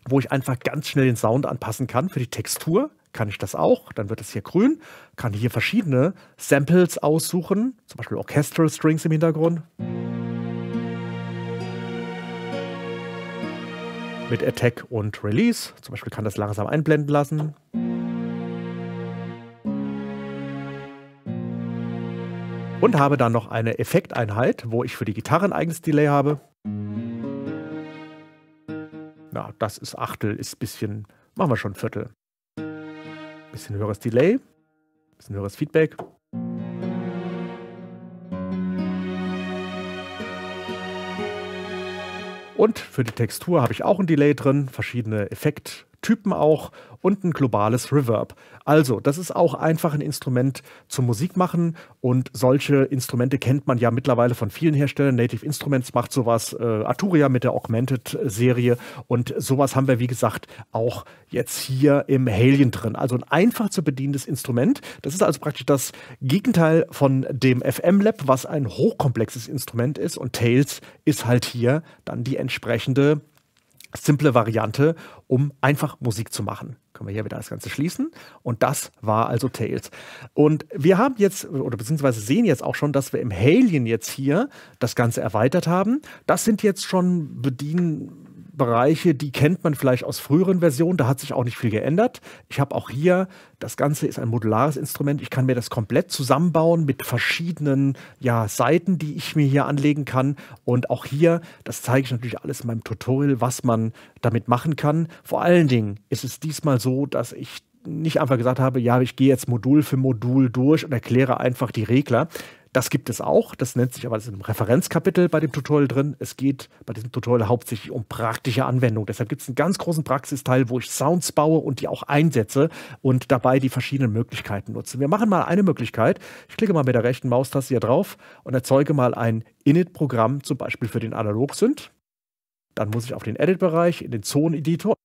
wo ich einfach ganz schnell den Sound anpassen kann. Für die Textur kann ich das auch, dann wird es hier grün, kann hier verschiedene Samples aussuchen, zum Beispiel Orchestral Strings im Hintergrund. Mit Attack und Release, zum Beispiel kann das langsam einblenden lassen. Und habe dann noch eine Effekteinheit, wo ich für die Gitarre ein eigenes Delay habe. Na, ja, das ist Achtel, ist ein bisschen, machen wir schon Viertel. Bisschen höheres Delay, bisschen höheres Feedback. Und für die Textur habe ich auch ein Delay drin, verschiedene Effekt- Typen auch und ein globales Reverb. Also, das ist auch einfach ein Instrument zum Musikmachen und solche Instrumente kennt man ja mittlerweile von vielen Herstellern. Native Instruments macht sowas, äh, Arturia mit der Augmented-Serie und sowas haben wir, wie gesagt, auch jetzt hier im Halien drin. Also ein einfach zu bedienendes Instrument. Das ist also praktisch das Gegenteil von dem FM-Lab, was ein hochkomplexes Instrument ist und Tails ist halt hier dann die entsprechende simple Variante, um einfach Musik zu machen. Können wir hier wieder das Ganze schließen. Und das war also Tails. Und wir haben jetzt, oder beziehungsweise sehen jetzt auch schon, dass wir im Halien jetzt hier das Ganze erweitert haben. Das sind jetzt schon bedienen Bereiche, die kennt man vielleicht aus früheren Versionen, da hat sich auch nicht viel geändert. Ich habe auch hier, das Ganze ist ein modulares Instrument, ich kann mir das komplett zusammenbauen mit verschiedenen ja, Seiten, die ich mir hier anlegen kann. Und auch hier, das zeige ich natürlich alles in meinem Tutorial, was man damit machen kann. Vor allen Dingen ist es diesmal so, dass ich nicht einfach gesagt habe, ja, ich gehe jetzt Modul für Modul durch und erkläre einfach die Regler. Das gibt es auch. Das nennt sich aber das ist im Referenzkapitel bei dem Tutorial drin. Es geht bei diesem Tutorial hauptsächlich um praktische Anwendung. Deshalb gibt es einen ganz großen Praxisteil, wo ich Sounds baue und die auch einsetze und dabei die verschiedenen Möglichkeiten nutze. Wir machen mal eine Möglichkeit. Ich klicke mal mit der rechten Maustaste hier drauf und erzeuge mal ein Init-Programm, zum Beispiel für den Analog-Synth. Dann muss ich auf den Edit-Bereich, in den Zone-Editor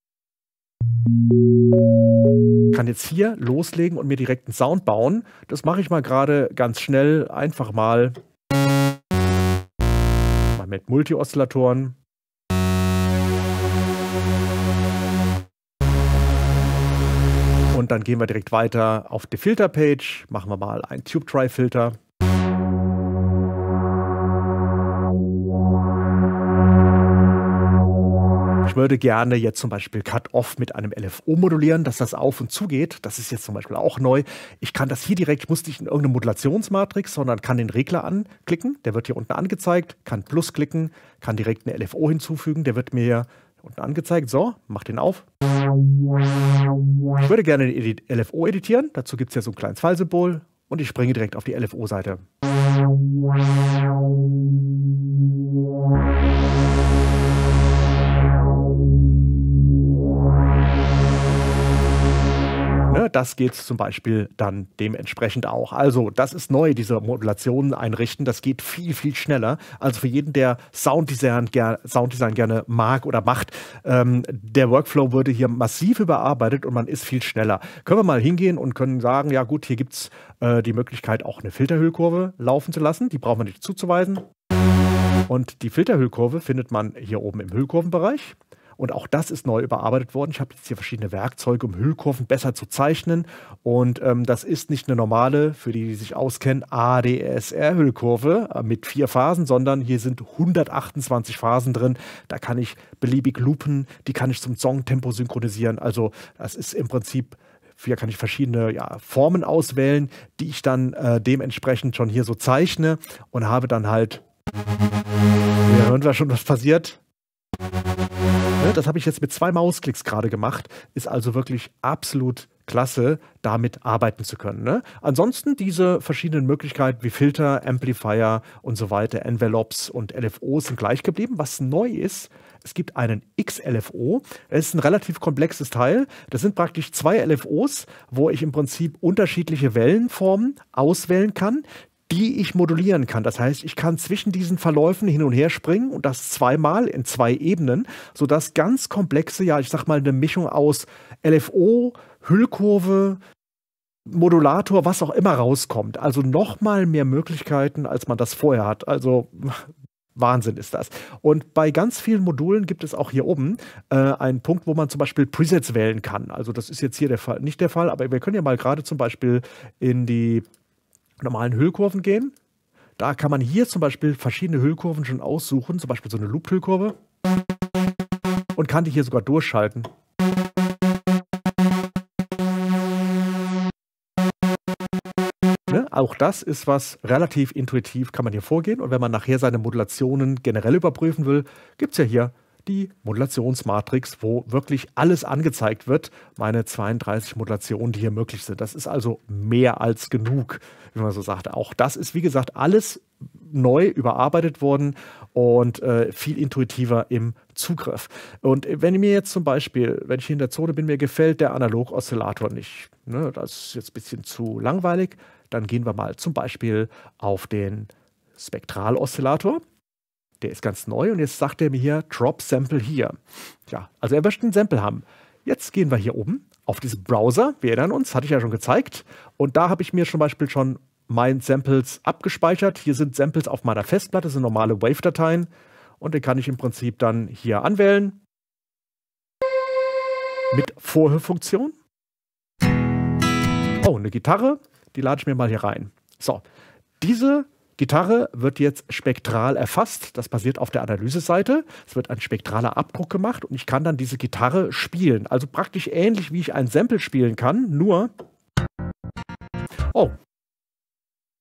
kann jetzt hier loslegen und mir direkt einen Sound bauen. Das mache ich mal gerade ganz schnell, einfach mal, mal mit Multi-Oszillatoren. Und dann gehen wir direkt weiter auf die Filterpage, machen wir mal einen Tube-Try-Filter. würde gerne jetzt zum Beispiel Cut-Off mit einem LFO modulieren, dass das auf und zu geht. Das ist jetzt zum Beispiel auch neu. Ich kann das hier direkt, ich muss nicht in irgendeine Modulationsmatrix, sondern kann den Regler anklicken. Der wird hier unten angezeigt, kann Plus klicken, kann direkt eine LFO hinzufügen. Der wird mir hier unten angezeigt. So, mach den auf. Ich würde gerne den Edit LFO editieren. Dazu gibt es ja so ein kleines Fallsymbol und ich springe direkt auf die LFO-Seite. Ne, das geht zum Beispiel dann dementsprechend auch. Also, das ist neu, diese Modulationen einrichten. Das geht viel, viel schneller. Also für jeden, der Sounddesign, ger Sounddesign gerne mag oder macht, ähm, der Workflow wurde hier massiv überarbeitet und man ist viel schneller. Können wir mal hingehen und können sagen, ja gut, hier gibt es äh, die Möglichkeit, auch eine Filterhüllkurve laufen zu lassen. Die braucht man nicht zuzuweisen. Und die Filterhüllkurve findet man hier oben im Hüllkurvenbereich. Und auch das ist neu überarbeitet worden. Ich habe jetzt hier verschiedene Werkzeuge, um Hüllkurven besser zu zeichnen. Und ähm, das ist nicht eine normale, für die, die sich auskennen, ADSR-Hüllkurve äh, mit vier Phasen, sondern hier sind 128 Phasen drin. Da kann ich beliebig loopen, die kann ich zum Songtempo synchronisieren. Also das ist im Prinzip hier kann ich verschiedene ja, Formen auswählen, die ich dann äh, dementsprechend schon hier so zeichne und habe dann halt. Hier hören wir schon, was passiert. Ne, das habe ich jetzt mit zwei Mausklicks gerade gemacht. Ist also wirklich absolut klasse, damit arbeiten zu können. Ne? Ansonsten diese verschiedenen Möglichkeiten wie Filter, Amplifier und so weiter, Envelopes und LFOs sind gleich geblieben. Was neu ist, es gibt einen XLFO. Es ist ein relativ komplexes Teil. Das sind praktisch zwei LFOs, wo ich im Prinzip unterschiedliche Wellenformen auswählen kann, die ich modulieren kann. Das heißt, ich kann zwischen diesen Verläufen hin und her springen und das zweimal in zwei Ebenen, sodass ganz komplexe, ja, ich sag mal, eine Mischung aus LFO, Hüllkurve, Modulator, was auch immer rauskommt. Also nochmal mehr Möglichkeiten, als man das vorher hat. Also Wahnsinn ist das. Und bei ganz vielen Modulen gibt es auch hier oben äh, einen Punkt, wo man zum Beispiel Presets wählen kann. Also das ist jetzt hier der Fall, nicht der Fall, aber wir können ja mal gerade zum Beispiel in die normalen Hüllkurven gehen. Da kann man hier zum Beispiel verschiedene Hüllkurven schon aussuchen, zum Beispiel so eine Loop-Hüllkurve. Und kann die hier sogar durchschalten. Ne? Auch das ist was relativ intuitiv, kann man hier vorgehen. Und wenn man nachher seine Modulationen generell überprüfen will, gibt es ja hier die Modulationsmatrix, wo wirklich alles angezeigt wird. Meine 32 Modulationen, die hier möglich sind. Das ist also mehr als genug, wie man so sagt. Auch das ist, wie gesagt, alles neu überarbeitet worden und äh, viel intuitiver im Zugriff. Und wenn ich mir jetzt zum Beispiel, wenn ich in der Zone bin, mir gefällt der Analog-Oszillator nicht, ne, das ist jetzt ein bisschen zu langweilig, dann gehen wir mal zum Beispiel auf den Spektraloszillator. Der ist ganz neu und jetzt sagt er mir hier Drop Sample hier. Ja, also er möchte ein Sample haben. Jetzt gehen wir hier oben auf diesen Browser. Wir erinnern uns, hatte ich ja schon gezeigt. Und da habe ich mir zum Beispiel schon mein Samples abgespeichert. Hier sind Samples auf meiner Festplatte, sind normale Wave-Dateien. Und den kann ich im Prinzip dann hier anwählen. Mit Vorhörfunktion. Oh, eine Gitarre. Die lade ich mir mal hier rein. So, diese Gitarre wird jetzt spektral erfasst. Das passiert auf der Analyseseite. Es wird ein spektraler Abdruck gemacht und ich kann dann diese Gitarre spielen. Also praktisch ähnlich wie ich ein Sample spielen kann, nur. Oh.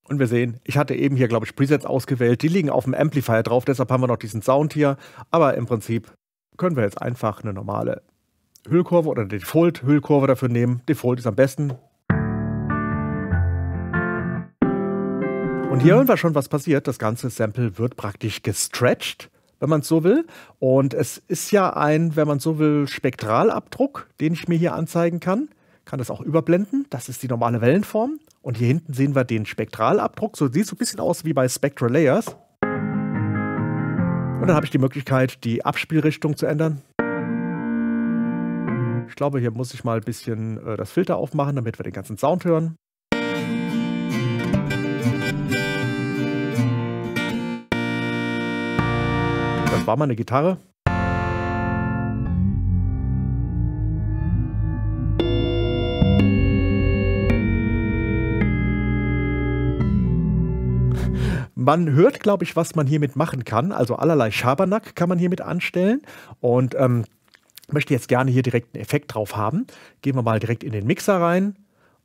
Und wir sehen, ich hatte eben hier, glaube ich, Presets ausgewählt. Die liegen auf dem Amplifier drauf, deshalb haben wir noch diesen Sound hier. Aber im Prinzip können wir jetzt einfach eine normale Hüllkurve oder eine Default-Hüllkurve dafür nehmen. Default ist am besten. Und hier hören wir schon, was passiert. Das ganze Sample wird praktisch gestretched, wenn man es so will. Und es ist ja ein, wenn man so will, Spektralabdruck, den ich mir hier anzeigen kann. Kann das auch überblenden. Das ist die normale Wellenform. Und hier hinten sehen wir den Spektralabdruck. So sieht so ein bisschen aus wie bei Spectral Layers. Und dann habe ich die Möglichkeit, die Abspielrichtung zu ändern. Ich glaube, hier muss ich mal ein bisschen äh, das Filter aufmachen, damit wir den ganzen Sound hören. war mal eine Gitarre. Man hört, glaube ich, was man hiermit machen kann. Also allerlei Schabernack kann man hiermit anstellen. Und ähm, möchte jetzt gerne hier direkt einen Effekt drauf haben. Gehen wir mal direkt in den Mixer rein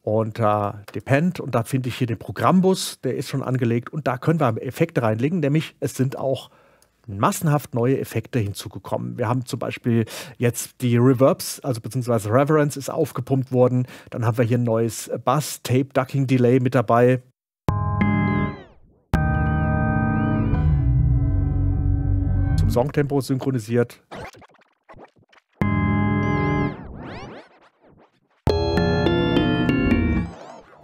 und äh, Depend und da finde ich hier den Programmbus, der ist schon angelegt und da können wir Effekte reinlegen, nämlich es sind auch massenhaft neue Effekte hinzugekommen. Wir haben zum Beispiel jetzt die Reverbs, also beziehungsweise Reverence ist aufgepumpt worden. Dann haben wir hier ein neues Bass-Tape-Ducking-Delay mit dabei. Zum Songtempo synchronisiert.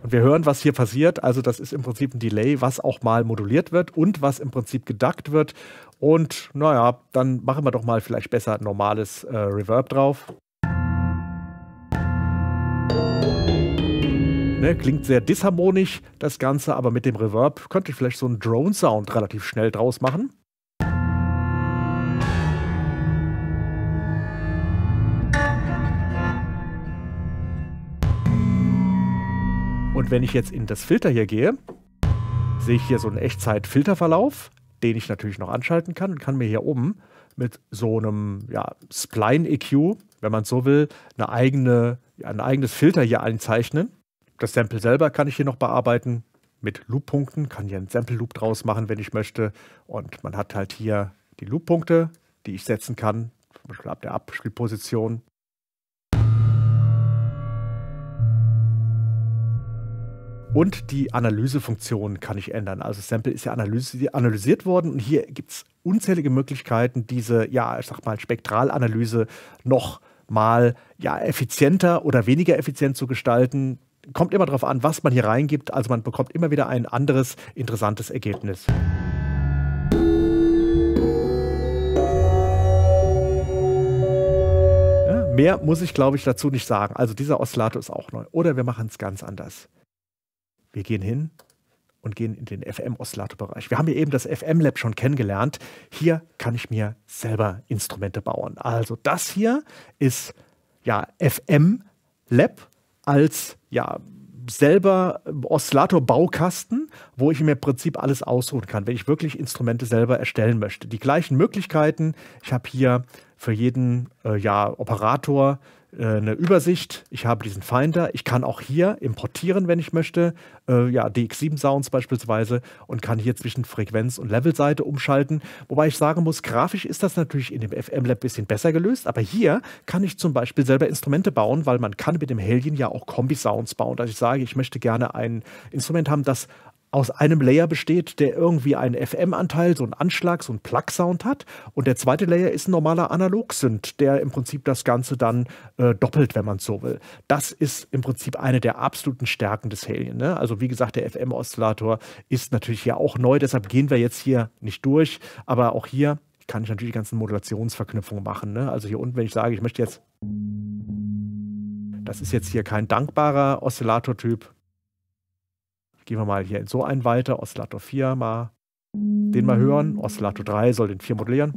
Und wir hören, was hier passiert. Also das ist im Prinzip ein Delay, was auch mal moduliert wird und was im Prinzip geduckt wird. Und naja, dann machen wir doch mal vielleicht besser ein normales äh, Reverb drauf. Ne, klingt sehr disharmonisch, das Ganze, aber mit dem Reverb könnte ich vielleicht so einen Drone-Sound relativ schnell draus machen. Und wenn ich jetzt in das Filter hier gehe, sehe ich hier so einen Echtzeit-Filterverlauf, den ich natürlich noch anschalten kann und kann mir hier oben mit so einem ja, Spline-EQ, wenn man es so will, eine eigene, ein eigenes Filter hier einzeichnen. Das Sample selber kann ich hier noch bearbeiten mit Loop-Punkten, kann hier einen Sample-Loop draus machen, wenn ich möchte. Und man hat halt hier die Loop-Punkte, die ich setzen kann, zum Beispiel ab der Abspielposition. Und die Analysefunktion kann ich ändern. Also Sample ist ja analysiert worden und hier gibt es unzählige Möglichkeiten, diese, ja, ich sag mal, Spektralanalyse noch mal ja, effizienter oder weniger effizient zu gestalten. Kommt immer darauf an, was man hier reingibt. Also man bekommt immer wieder ein anderes interessantes Ergebnis. Ja, mehr muss ich, glaube ich, dazu nicht sagen. Also dieser Oszillator ist auch neu. Oder wir machen es ganz anders. Wir gehen hin und gehen in den FM-Oszillatorbereich. Wir haben ja eben das FM-Lab schon kennengelernt. Hier kann ich mir selber Instrumente bauen. Also das hier ist ja FM-Lab als ja selber Oszillator-Baukasten, wo ich mir im Prinzip alles aussuchen kann, wenn ich wirklich Instrumente selber erstellen möchte. Die gleichen Möglichkeiten. Ich habe hier für jeden äh, ja, Operator äh, eine Übersicht, ich habe diesen Finder, ich kann auch hier importieren, wenn ich möchte, äh, ja, DX7-Sounds beispielsweise und kann hier zwischen Frequenz- und Levelseite umschalten. Wobei ich sagen muss, grafisch ist das natürlich in dem FM-Lab ein bisschen besser gelöst, aber hier kann ich zum Beispiel selber Instrumente bauen, weil man kann mit dem Helien ja auch Kombi-Sounds bauen, Also ich sage, ich möchte gerne ein Instrument haben, das aus einem Layer besteht, der irgendwie einen FM-Anteil, so einen Anschlag, so einen Plug-Sound hat. Und der zweite Layer ist ein normaler Analog-Synth, der im Prinzip das Ganze dann äh, doppelt, wenn man so will. Das ist im Prinzip eine der absoluten Stärken des Helien. Ne? Also wie gesagt, der FM-Oszillator ist natürlich ja auch neu, deshalb gehen wir jetzt hier nicht durch. Aber auch hier kann ich natürlich die ganzen Modulationsverknüpfungen machen. Ne? Also hier unten, wenn ich sage, ich möchte jetzt... Das ist jetzt hier kein dankbarer Oszillator-Typ, Gehen wir mal hier in so einen weiter. Oscillator 4 mal den mal hören. Oscillator 3 soll den 4 modellieren.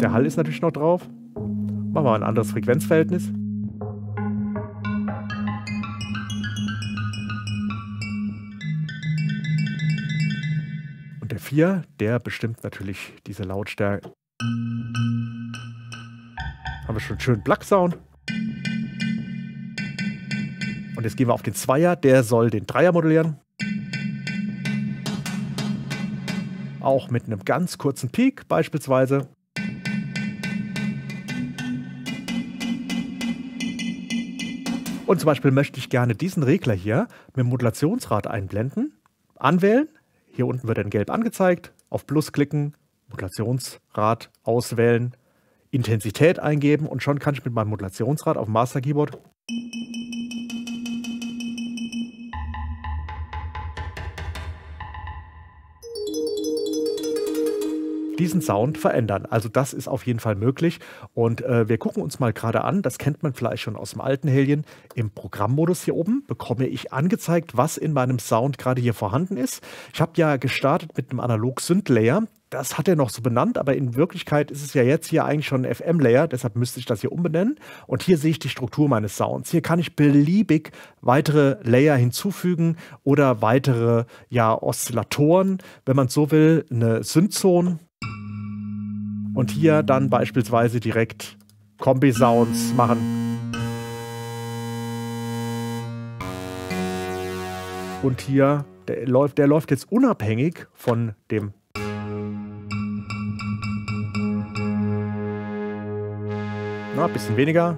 Der Hall ist natürlich noch drauf. Machen wir mal ein anderes Frequenzverhältnis. Und der 4, der bestimmt natürlich diese Lautstärke, haben wir schon einen schönen Black-Sound. Und jetzt gehen wir auf den Zweier, der soll den Dreier modellieren. Auch mit einem ganz kurzen Peak beispielsweise. Und zum Beispiel möchte ich gerne diesen Regler hier mit dem Modulationsrad einblenden, anwählen. Hier unten wird er gelb angezeigt, auf Plus klicken Modulationsrad auswählen, Intensität eingeben und schon kann ich mit meinem Modulationsrad auf dem Master Keyboard diesen Sound verändern. Also das ist auf jeden Fall möglich. Und äh, wir gucken uns mal gerade an, das kennt man vielleicht schon aus dem alten Helien, im Programmmodus hier oben bekomme ich angezeigt, was in meinem Sound gerade hier vorhanden ist. Ich habe ja gestartet mit einem Analog-Synth-Layer. Das hat er noch so benannt, aber in Wirklichkeit ist es ja jetzt hier eigentlich schon ein FM-Layer, deshalb müsste ich das hier umbenennen. Und hier sehe ich die Struktur meines Sounds. Hier kann ich beliebig weitere Layer hinzufügen oder weitere ja, Oszillatoren, wenn man so will, eine Synthzone, und hier dann beispielsweise direkt Kombi-Sounds machen. Und hier, der läuft, der läuft jetzt unabhängig von dem Na, ein bisschen weniger.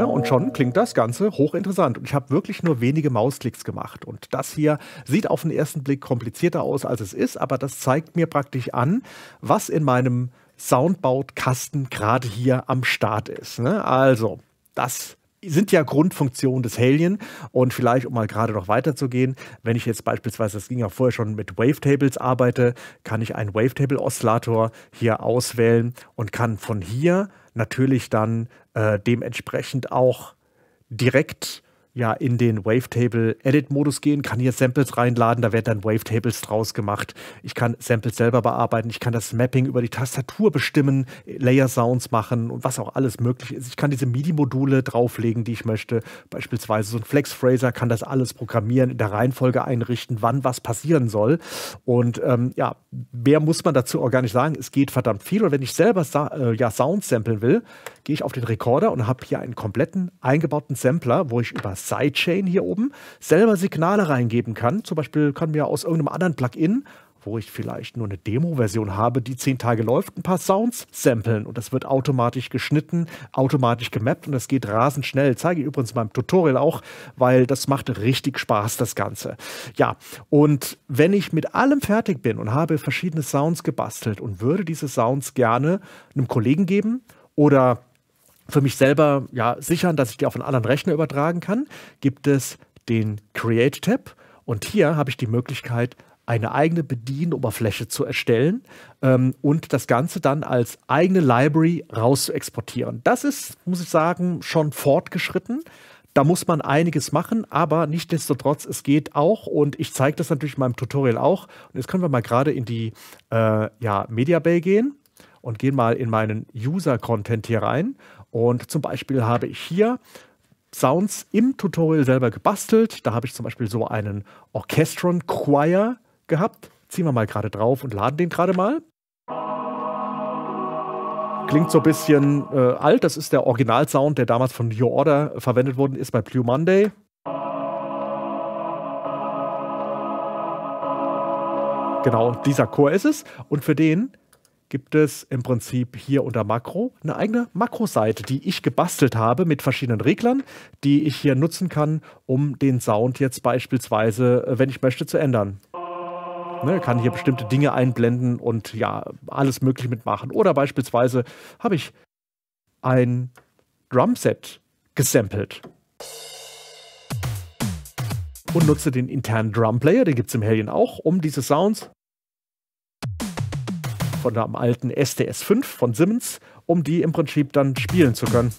Ne? Und schon klingt das Ganze hochinteressant. Und ich habe wirklich nur wenige Mausklicks gemacht. Und das hier sieht auf den ersten Blick komplizierter aus, als es ist, aber das zeigt mir praktisch an, was in meinem Soundboard-Kasten gerade hier am Start ist. Ne? Also, das sind ja Grundfunktionen des Helien. Und vielleicht, um mal gerade noch weiterzugehen, wenn ich jetzt beispielsweise, das ging ja vorher schon mit Wavetables arbeite, kann ich einen Wavetable-Oszillator hier auswählen und kann von hier natürlich dann äh, dementsprechend auch direkt ja in den Wavetable-Edit-Modus gehen, kann hier Samples reinladen, da werden dann Wavetables draus gemacht. Ich kann Samples selber bearbeiten, ich kann das Mapping über die Tastatur bestimmen, Layer-Sounds machen und was auch alles möglich ist. Ich kann diese MIDI-Module drauflegen, die ich möchte. Beispielsweise so ein Flex-Phraser kann das alles programmieren, in der Reihenfolge einrichten, wann was passieren soll. Und ähm, ja, mehr muss man dazu auch gar nicht sagen. Es geht verdammt viel. Und wenn ich selber äh, ja, Sounds samplen will, gehe ich auf den Rekorder und habe hier einen kompletten eingebauten Sampler, wo ich über Sidechain hier oben selber Signale reingeben kann. Zum Beispiel kann mir aus irgendeinem anderen Plugin wo ich vielleicht nur eine Demo-Version habe, die zehn Tage läuft, ein paar Sounds samplen und das wird automatisch geschnitten, automatisch gemappt und das geht rasend schnell. Zeige ich übrigens in meinem Tutorial auch, weil das macht richtig Spaß, das Ganze. Ja, und wenn ich mit allem fertig bin und habe verschiedene Sounds gebastelt und würde diese Sounds gerne einem Kollegen geben oder für mich selber ja, sichern, dass ich die auf einen anderen Rechner übertragen kann, gibt es den Create-Tab. Und hier habe ich die Möglichkeit, eine eigene Bedienoberfläche zu erstellen ähm, und das Ganze dann als eigene Library raus zu exportieren. Das ist, muss ich sagen, schon fortgeschritten. Da muss man einiges machen, aber nichtsdestotrotz, es geht auch und ich zeige das natürlich in meinem Tutorial auch. Und jetzt können wir mal gerade in die äh, ja, Media Bay gehen und gehen mal in meinen User-Content hier rein und zum Beispiel habe ich hier Sounds im Tutorial selber gebastelt. Da habe ich zum Beispiel so einen Orchestron Choir gehabt. Ziehen wir mal gerade drauf und laden den gerade mal. Klingt so ein bisschen äh, alt. Das ist der Originalsound, der damals von New Order verwendet worden ist bei Blue Monday. Genau, dieser Chor ist es. Und für den gibt es im Prinzip hier unter Makro eine eigene Makroseite, die ich gebastelt habe mit verschiedenen Reglern, die ich hier nutzen kann, um den Sound jetzt beispielsweise, äh, wenn ich möchte, zu ändern. Ne, kann hier bestimmte Dinge einblenden und ja, alles mögliche mitmachen. Oder beispielsweise habe ich ein Drumset gesampelt und nutze den internen Drumplayer, den gibt es im Hellion auch, um diese Sounds von einem alten STS5 von Simmons, um die im Prinzip dann spielen zu können.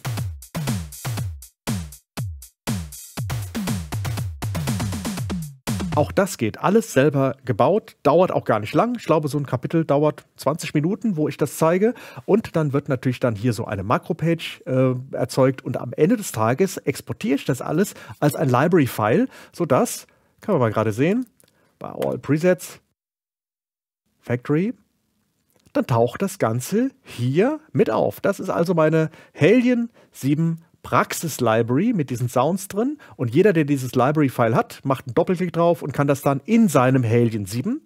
Auch das geht. Alles selber gebaut. Dauert auch gar nicht lang. Ich glaube, so ein Kapitel dauert 20 Minuten, wo ich das zeige. Und dann wird natürlich dann hier so eine Makropage äh, erzeugt. Und am Ende des Tages exportiere ich das alles als ein Library-File, sodass, kann man mal gerade sehen, bei All Presets, Factory, dann taucht das Ganze hier mit auf. Das ist also meine Helien 7 Praxis Library mit diesen Sounds drin. Und jeder, der dieses Library-File hat, macht einen Doppelklick drauf und kann das dann in seinem Helien 7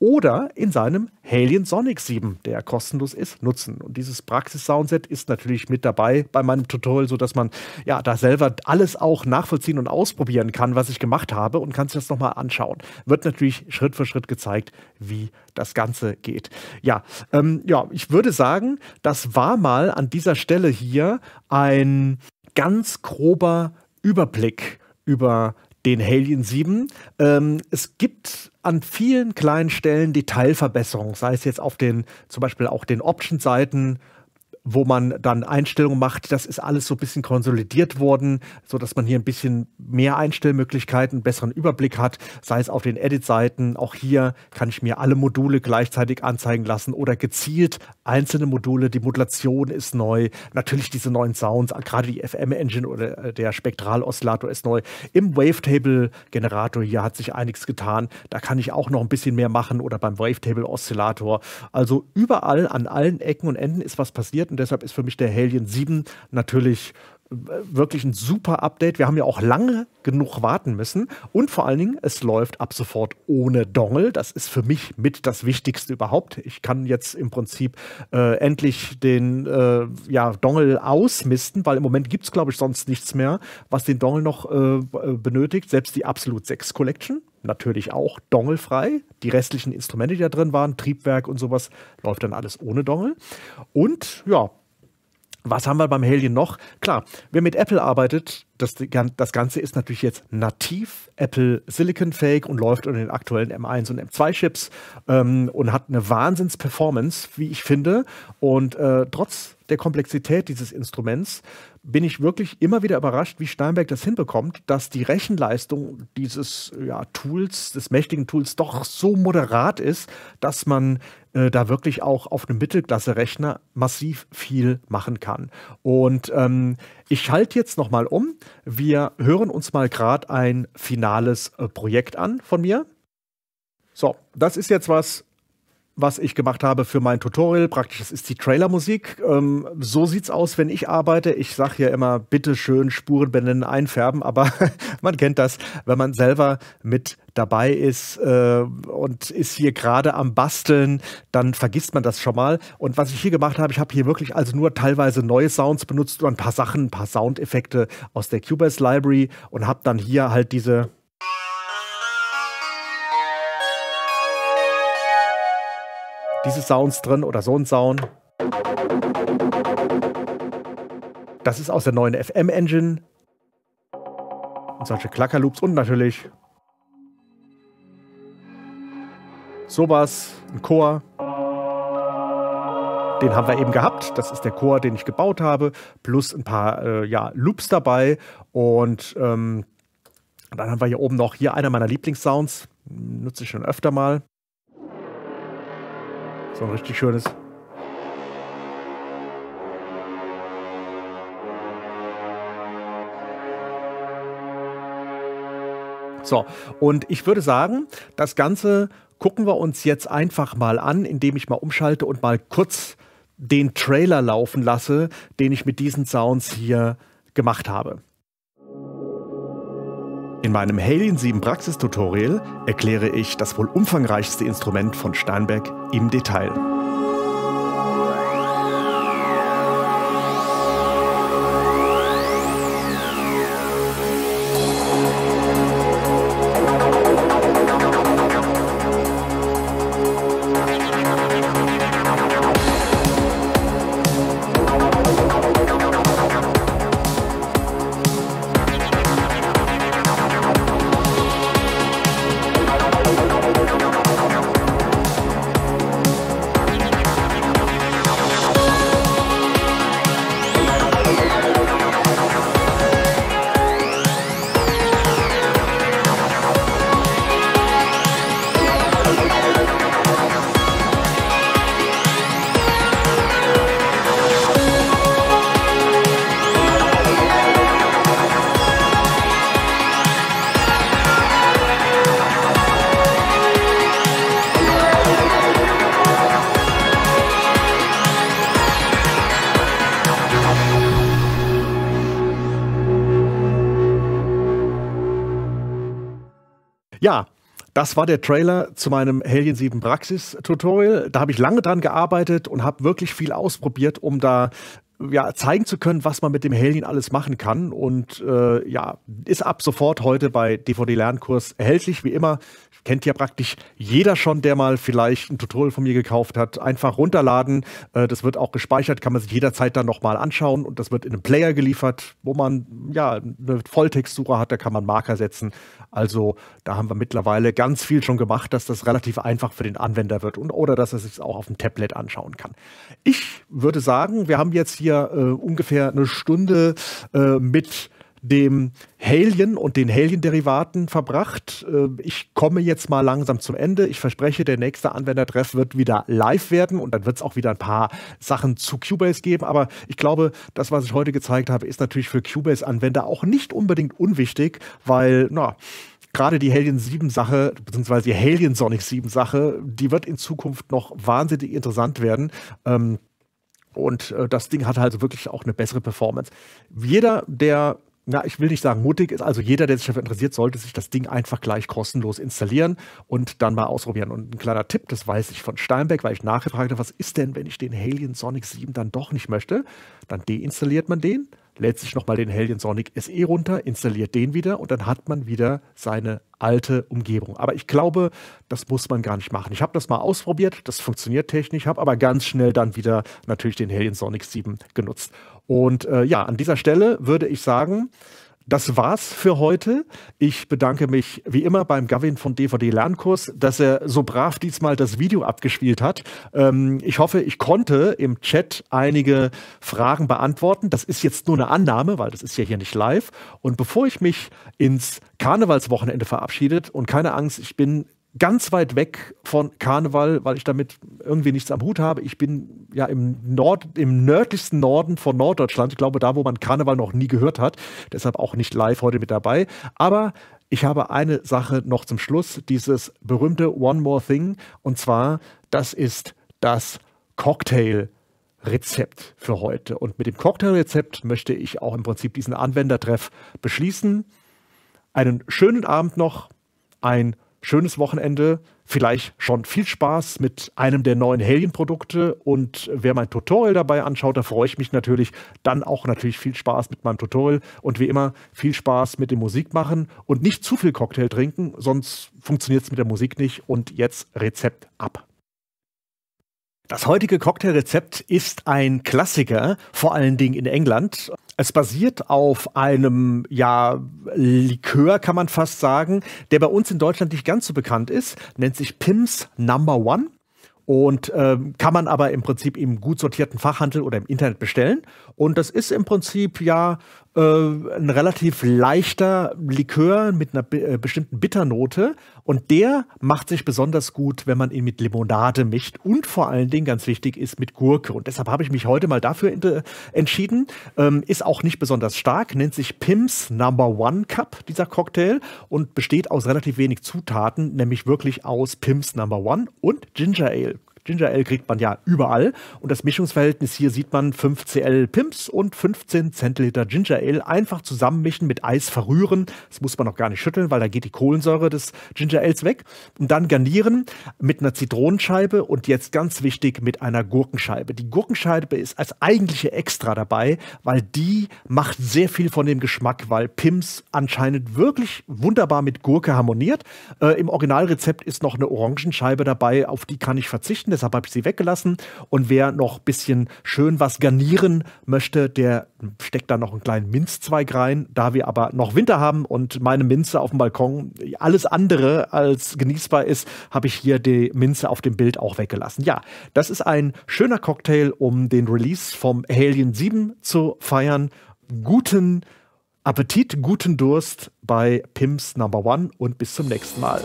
oder in seinem Alien Sonic 7, der ja kostenlos ist, nutzen. Und dieses Praxis-Soundset ist natürlich mit dabei bei meinem Tutorial, sodass man ja da selber alles auch nachvollziehen und ausprobieren kann, was ich gemacht habe und kann sich das nochmal anschauen. Wird natürlich Schritt für Schritt gezeigt, wie das Ganze geht. Ja, ähm, ja, ich würde sagen, das war mal an dieser Stelle hier ein ganz grober Überblick über den Alien 7. Ähm, es gibt an vielen kleinen Stellen Detailverbesserungen, sei es jetzt auf den, zum Beispiel auch den Option-Seiten wo man dann Einstellungen macht. Das ist alles so ein bisschen konsolidiert worden, sodass man hier ein bisschen mehr Einstellmöglichkeiten, einen besseren Überblick hat, sei es auf den Edit-Seiten. Auch hier kann ich mir alle Module gleichzeitig anzeigen lassen oder gezielt einzelne Module. Die Modulation ist neu. Natürlich diese neuen Sounds, gerade die FM-Engine oder äh, der Spektraloszillator ist neu. Im Wavetable-Generator hier hat sich einiges getan. Da kann ich auch noch ein bisschen mehr machen oder beim Wavetable-Oszillator. Also überall an allen Ecken und Enden ist was passiert und deshalb ist für mich der Alien 7 natürlich äh, wirklich ein super Update. Wir haben ja auch lange genug warten müssen. Und vor allen Dingen, es läuft ab sofort ohne Dongle. Das ist für mich mit das Wichtigste überhaupt. Ich kann jetzt im Prinzip äh, endlich den äh, ja, Dongle ausmisten, weil im Moment gibt es, glaube ich, sonst nichts mehr, was den Dongle noch äh, äh benötigt. Selbst die Absolute 6 Collection natürlich auch dongelfrei. Die restlichen Instrumente, die da drin waren, Triebwerk und sowas, läuft dann alles ohne Dongel. Und ja, was haben wir beim Helien noch? Klar, wer mit Apple arbeitet, das, das Ganze ist natürlich jetzt nativ Apple Silicon fähig und läuft unter den aktuellen M1 und M2 Chips ähm, und hat eine Wahnsinns-Performance, wie ich finde. Und äh, trotz der Komplexität dieses Instruments bin ich wirklich immer wieder überrascht, wie Steinberg das hinbekommt, dass die Rechenleistung dieses ja, Tools, des mächtigen Tools, doch so moderat ist, dass man äh, da wirklich auch auf einem Mittelklasse-Rechner massiv viel machen kann. Und ähm, ich schalte jetzt nochmal um. Wir hören uns mal gerade ein finales äh, Projekt an von mir. So, das ist jetzt was, was ich gemacht habe für mein Tutorial. Praktisch, das ist die Trailermusik. Ähm, so sieht's aus, wenn ich arbeite. Ich sage ja immer, bitte schön Spuren benennen, einfärben, aber man kennt das, wenn man selber mit dabei ist äh, und ist hier gerade am Basteln, dann vergisst man das schon mal. Und was ich hier gemacht habe, ich habe hier wirklich also nur teilweise neue Sounds benutzt und ein paar Sachen, ein paar Soundeffekte aus der Cubase Library und habe dann hier halt diese diese Sounds drin oder so ein Sound. Das ist aus der neuen FM-Engine. Und solche Klackerloops und natürlich sowas, ein Chor. Den haben wir eben gehabt. Das ist der Chor, den ich gebaut habe, plus ein paar äh, ja, Loops dabei. Und ähm, dann haben wir hier oben noch hier einer meiner Lieblingssounds. Nutze ich schon öfter mal. So ein richtig schönes. So, und ich würde sagen, das Ganze gucken wir uns jetzt einfach mal an, indem ich mal umschalte und mal kurz den Trailer laufen lasse, den ich mit diesen Sounds hier gemacht habe. In meinem Halien 7 Praxistutorial erkläre ich das wohl umfangreichste Instrument von Steinbeck im Detail. Das war der Trailer zu meinem Helien 7 Praxis Tutorial. Da habe ich lange dran gearbeitet und habe wirklich viel ausprobiert, um da ja, zeigen zu können, was man mit dem Helien alles machen kann. Und äh, ja, ist ab sofort heute bei DVD Lernkurs erhältlich. Wie immer kennt ja praktisch jeder schon, der mal vielleicht ein Tutorial von mir gekauft hat. Einfach runterladen. Äh, das wird auch gespeichert, kann man sich jederzeit dann nochmal anschauen und das wird in einem Player geliefert, wo man ja eine Volltextsuche hat, da kann man Marker setzen. Also da haben wir mittlerweile ganz viel schon gemacht, dass das relativ einfach für den Anwender wird und oder dass er sich auch auf dem Tablet anschauen kann. Ich würde sagen, wir haben jetzt hier äh, ungefähr eine Stunde äh, mit dem Halien und den halien derivaten verbracht. Äh, ich komme jetzt mal langsam zum Ende. Ich verspreche, der nächste Anwendertreff wird wieder live werden und dann wird es auch wieder ein paar Sachen zu Cubase geben. Aber ich glaube, das, was ich heute gezeigt habe, ist natürlich für Cubase-Anwender auch nicht unbedingt unwichtig, weil, na, gerade die Helien 7 Sache, beziehungsweise die Helien Sonic 7 Sache, die wird in Zukunft noch wahnsinnig interessant werden. Ähm, und äh, das Ding hat halt wirklich auch eine bessere Performance. Jeder, der na, ich will nicht sagen mutig ist, also jeder, der sich dafür interessiert, sollte sich das Ding einfach gleich kostenlos installieren und dann mal ausprobieren. Und ein kleiner Tipp, das weiß ich von Steinbeck, weil ich nachgefragt habe, was ist denn, wenn ich den Alien Sonic 7 dann doch nicht möchte? Dann deinstalliert man den, lädt sich nochmal den Hellion Sonic SE runter, installiert den wieder und dann hat man wieder seine alte Umgebung. Aber ich glaube, das muss man gar nicht machen. Ich habe das mal ausprobiert, das funktioniert technisch, habe aber ganz schnell dann wieder natürlich den Hellion Sonic 7 genutzt. Und äh, ja, an dieser Stelle würde ich sagen, das war's für heute. Ich bedanke mich wie immer beim Gavin von DVD Lernkurs, dass er so brav diesmal das Video abgespielt hat. Ähm, ich hoffe, ich konnte im Chat einige Fragen beantworten. Das ist jetzt nur eine Annahme, weil das ist ja hier nicht live. Und bevor ich mich ins Karnevalswochenende verabschiedet und keine Angst, ich bin ganz weit weg von Karneval, weil ich damit irgendwie nichts am Hut habe. Ich bin ja im, Nord, im nördlichsten Norden von Norddeutschland. Ich glaube, da, wo man Karneval noch nie gehört hat. Deshalb auch nicht live heute mit dabei. Aber ich habe eine Sache noch zum Schluss. Dieses berühmte One More Thing. Und zwar, das ist das Cocktail. Rezept für heute. Und mit dem Cocktailrezept möchte ich auch im Prinzip diesen Anwendertreff beschließen. Einen schönen Abend noch, ein schönes Wochenende, vielleicht schon viel Spaß mit einem der neuen Helien-Produkte und wer mein Tutorial dabei anschaut, da freue ich mich natürlich. Dann auch natürlich viel Spaß mit meinem Tutorial und wie immer viel Spaß mit dem machen und nicht zu viel Cocktail trinken, sonst funktioniert es mit der Musik nicht und jetzt Rezept ab. Das heutige Cocktailrezept ist ein Klassiker, vor allen Dingen in England. Es basiert auf einem, ja, Likör, kann man fast sagen, der bei uns in Deutschland nicht ganz so bekannt ist, nennt sich Pims Number One und äh, kann man aber im Prinzip im gut sortierten Fachhandel oder im Internet bestellen. Und das ist im Prinzip ja äh, ein relativ leichter Likör mit einer äh, bestimmten Bitternote. Und der macht sich besonders gut, wenn man ihn mit Limonade mischt. Und vor allen Dingen, ganz wichtig, ist mit Gurke. Und deshalb habe ich mich heute mal dafür entschieden. Ähm, ist auch nicht besonders stark, nennt sich Pims Number One Cup, dieser Cocktail. Und besteht aus relativ wenig Zutaten, nämlich wirklich aus Pims Number One und Ginger Ale. Ginger Ale kriegt man ja überall. Und das Mischungsverhältnis hier sieht man 5 CL Pimps und 15 Zentiliter Ginger Ale einfach zusammenmischen, mit Eis verrühren. Das muss man auch gar nicht schütteln, weil da geht die Kohlensäure des Ginger Ales weg. Und dann garnieren mit einer Zitronenscheibe und jetzt ganz wichtig mit einer Gurkenscheibe. Die Gurkenscheibe ist als eigentliche Extra dabei, weil die macht sehr viel von dem Geschmack, weil Pimps anscheinend wirklich wunderbar mit Gurke harmoniert. Äh, Im Originalrezept ist noch eine Orangenscheibe dabei, auf die kann ich verzichten finden, deshalb habe ich sie weggelassen. Und wer noch ein bisschen schön was garnieren möchte, der steckt da noch einen kleinen Minzzweig rein. Da wir aber noch Winter haben und meine Minze auf dem Balkon alles andere als genießbar ist, habe ich hier die Minze auf dem Bild auch weggelassen. Ja, das ist ein schöner Cocktail, um den Release vom Alien 7 zu feiern. Guten Appetit, guten Durst bei Pimps Number One und bis zum nächsten Mal.